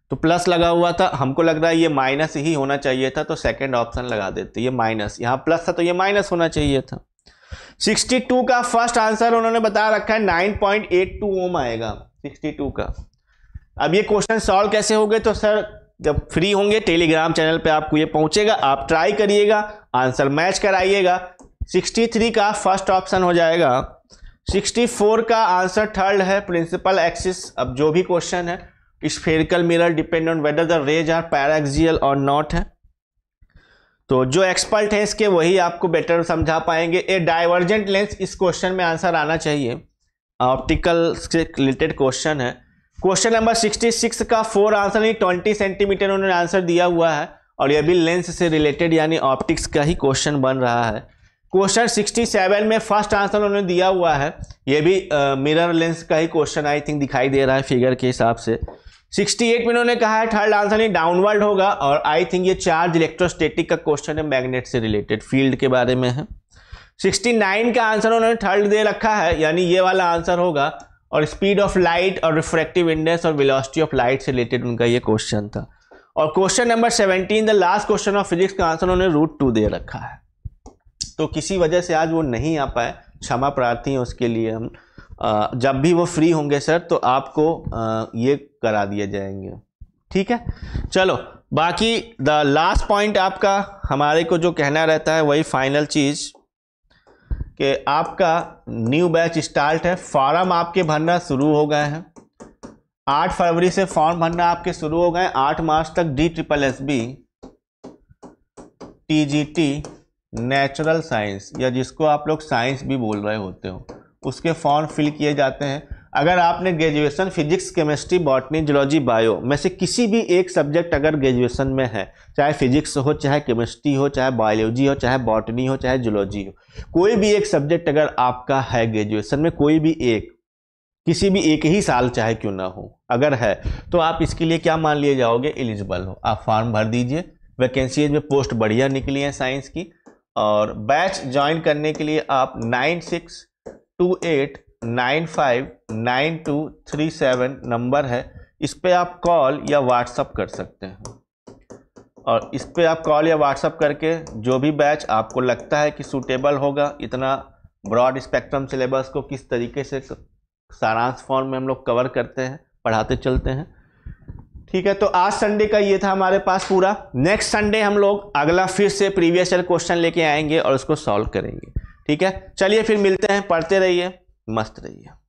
तो प्लस लगा हुआ था हमको लग रहा है ये माइनस ही होना चाहिए था तो सेकंड ऑप्शन लगा देते ये माइनस यहाँ प्लस था तो ये माइनस होना चाहिए था 62 का फर्स्ट आंसर उन्होंने बता रखा है 9.82 ओम आएगा 62 का अब ये क्वेश्चन सॉल्व कैसे हो गए तो सर जब फ्री होंगे टेलीग्राम चैनल पे आपको ये पहुंचेगा आप ट्राई करिएगा आंसर मैच कराइएगा 63 का फर्स्ट ऑप्शन हो जाएगा 64 का आंसर थर्ड है प्रिंसिपल एक्सिस अब जो भी क्वेश्चन है spherical mirror depend on whether the rays are paraxial और नॉट है तो जो एक्सपर्ट हैं इसके वही आपको बेटर समझा पाएंगे ए डाइवर्जेंट लेंस इस क्वेश्चन में आंसर आना चाहिए ऑप्टिकल से रिलेटेड क्वेश्चन है क्वेश्चन नंबर 66 का फोर आंसर नहीं 20 सेंटीमीटर उन्होंने आंसर दिया हुआ है और यह भी लेंस से रिलेटेड यानी ऑप्टिक्स का ही क्वेश्चन बन रहा है क्वेश्चन 67 में फर्स्ट आंसर उन्होंने दिया हुआ है यह भी मिरर लेंस का ही क्वेश्चन आई थिंक दिखाई दे रहा है फिगर के हिसाब से 68 में उन्होंने कहा है थर्ड आंसर नहीं डाउनवर्ड होगा और आई थिंक ये चार्ज इलेक्ट्रोस्टेटिक का क्वेश्चन है मैग्नेट से रिलेटेड फील्ड के बारे में है नाइन का आंसर उन्होंने थर्ड दे रखा है यानी ये वाला आंसर होगा और स्पीड ऑफ लाइट और रिफ्रैक्टिव इंडेक्स और वेलोसिटी ऑफ लाइट से रिलेटेड उनका ये क्वेश्चन था और question number seventeen the last question of physics का आंसर उन्होंने रूट टू दे रखा है तो किसी वजह से आज वो नहीं आ पाए क्षमा प्रार्थी हैं उसके लिए हम जब भी वो फ्री होंगे सर तो आपको ये करा दिए जाएंगे ठीक है चलो बाकी द लास्ट पॉइंट आपका हमारे को जो कहना रहता है वही फाइनल चीज़ कि आपका न्यू बैच स्टार्ट है फॉर्म आपके भरना शुरू हो गए हैं आठ फरवरी से फॉर्म भरना आपके शुरू हो गए आठ मार्च तक D triple S B T G T natural science या जिसको आप लोग साइंस भी बोल रहे होते हो उसके फॉर्म फिल किए जाते हैं अगर आपने graduation physics chemistry botany zoology bio में से किसी भी एक सब्जेक्ट अगर ग्रेजुएशन में है चाहे फिजिक्स हो चाहे केमिस्ट्री हो चाहे बायोलॉजी हो चाहे बॉटनी हो चाहे जोलॉजी हो कोई भी एक सब्जेक्ट अगर आपका है ग्रेजुएशन में कोई भी एक किसी भी एक ही साल चाहे क्यों ना हो अगर है तो आप इसके लिए क्या मान लिए जाओगे एलिजिबल हो आप फॉर्म भर दीजिए वैकेंसीज में पोस्ट बढ़िया निकली है साइंस की और बैच ज्वाइन करने के लिए आप nine six two eight nine five nine two three seven number है इस पर आप कॉल या व्हाट्सअप कर सकते हैं और इस पर आप कॉल या व्हाट्सअप करके जो भी बैच आपको लगता है कि सूटेबल होगा इतना ब्रॉड स्पेक्ट्रम सिलेबस को किस तरीके से सारांश फॉर्म में हम लोग कवर करते हैं पढ़ाते चलते हैं ठीक है तो आज संडे का ये था हमारे पास पूरा नेक्स्ट संडे हम लोग अगला फिर से प्रीवियस ईयर क्वेश्चन लेके आएंगे और उसको सॉल्व करेंगे ठीक है चलिए फिर मिलते हैं पढ़ते रहिए uma estrella.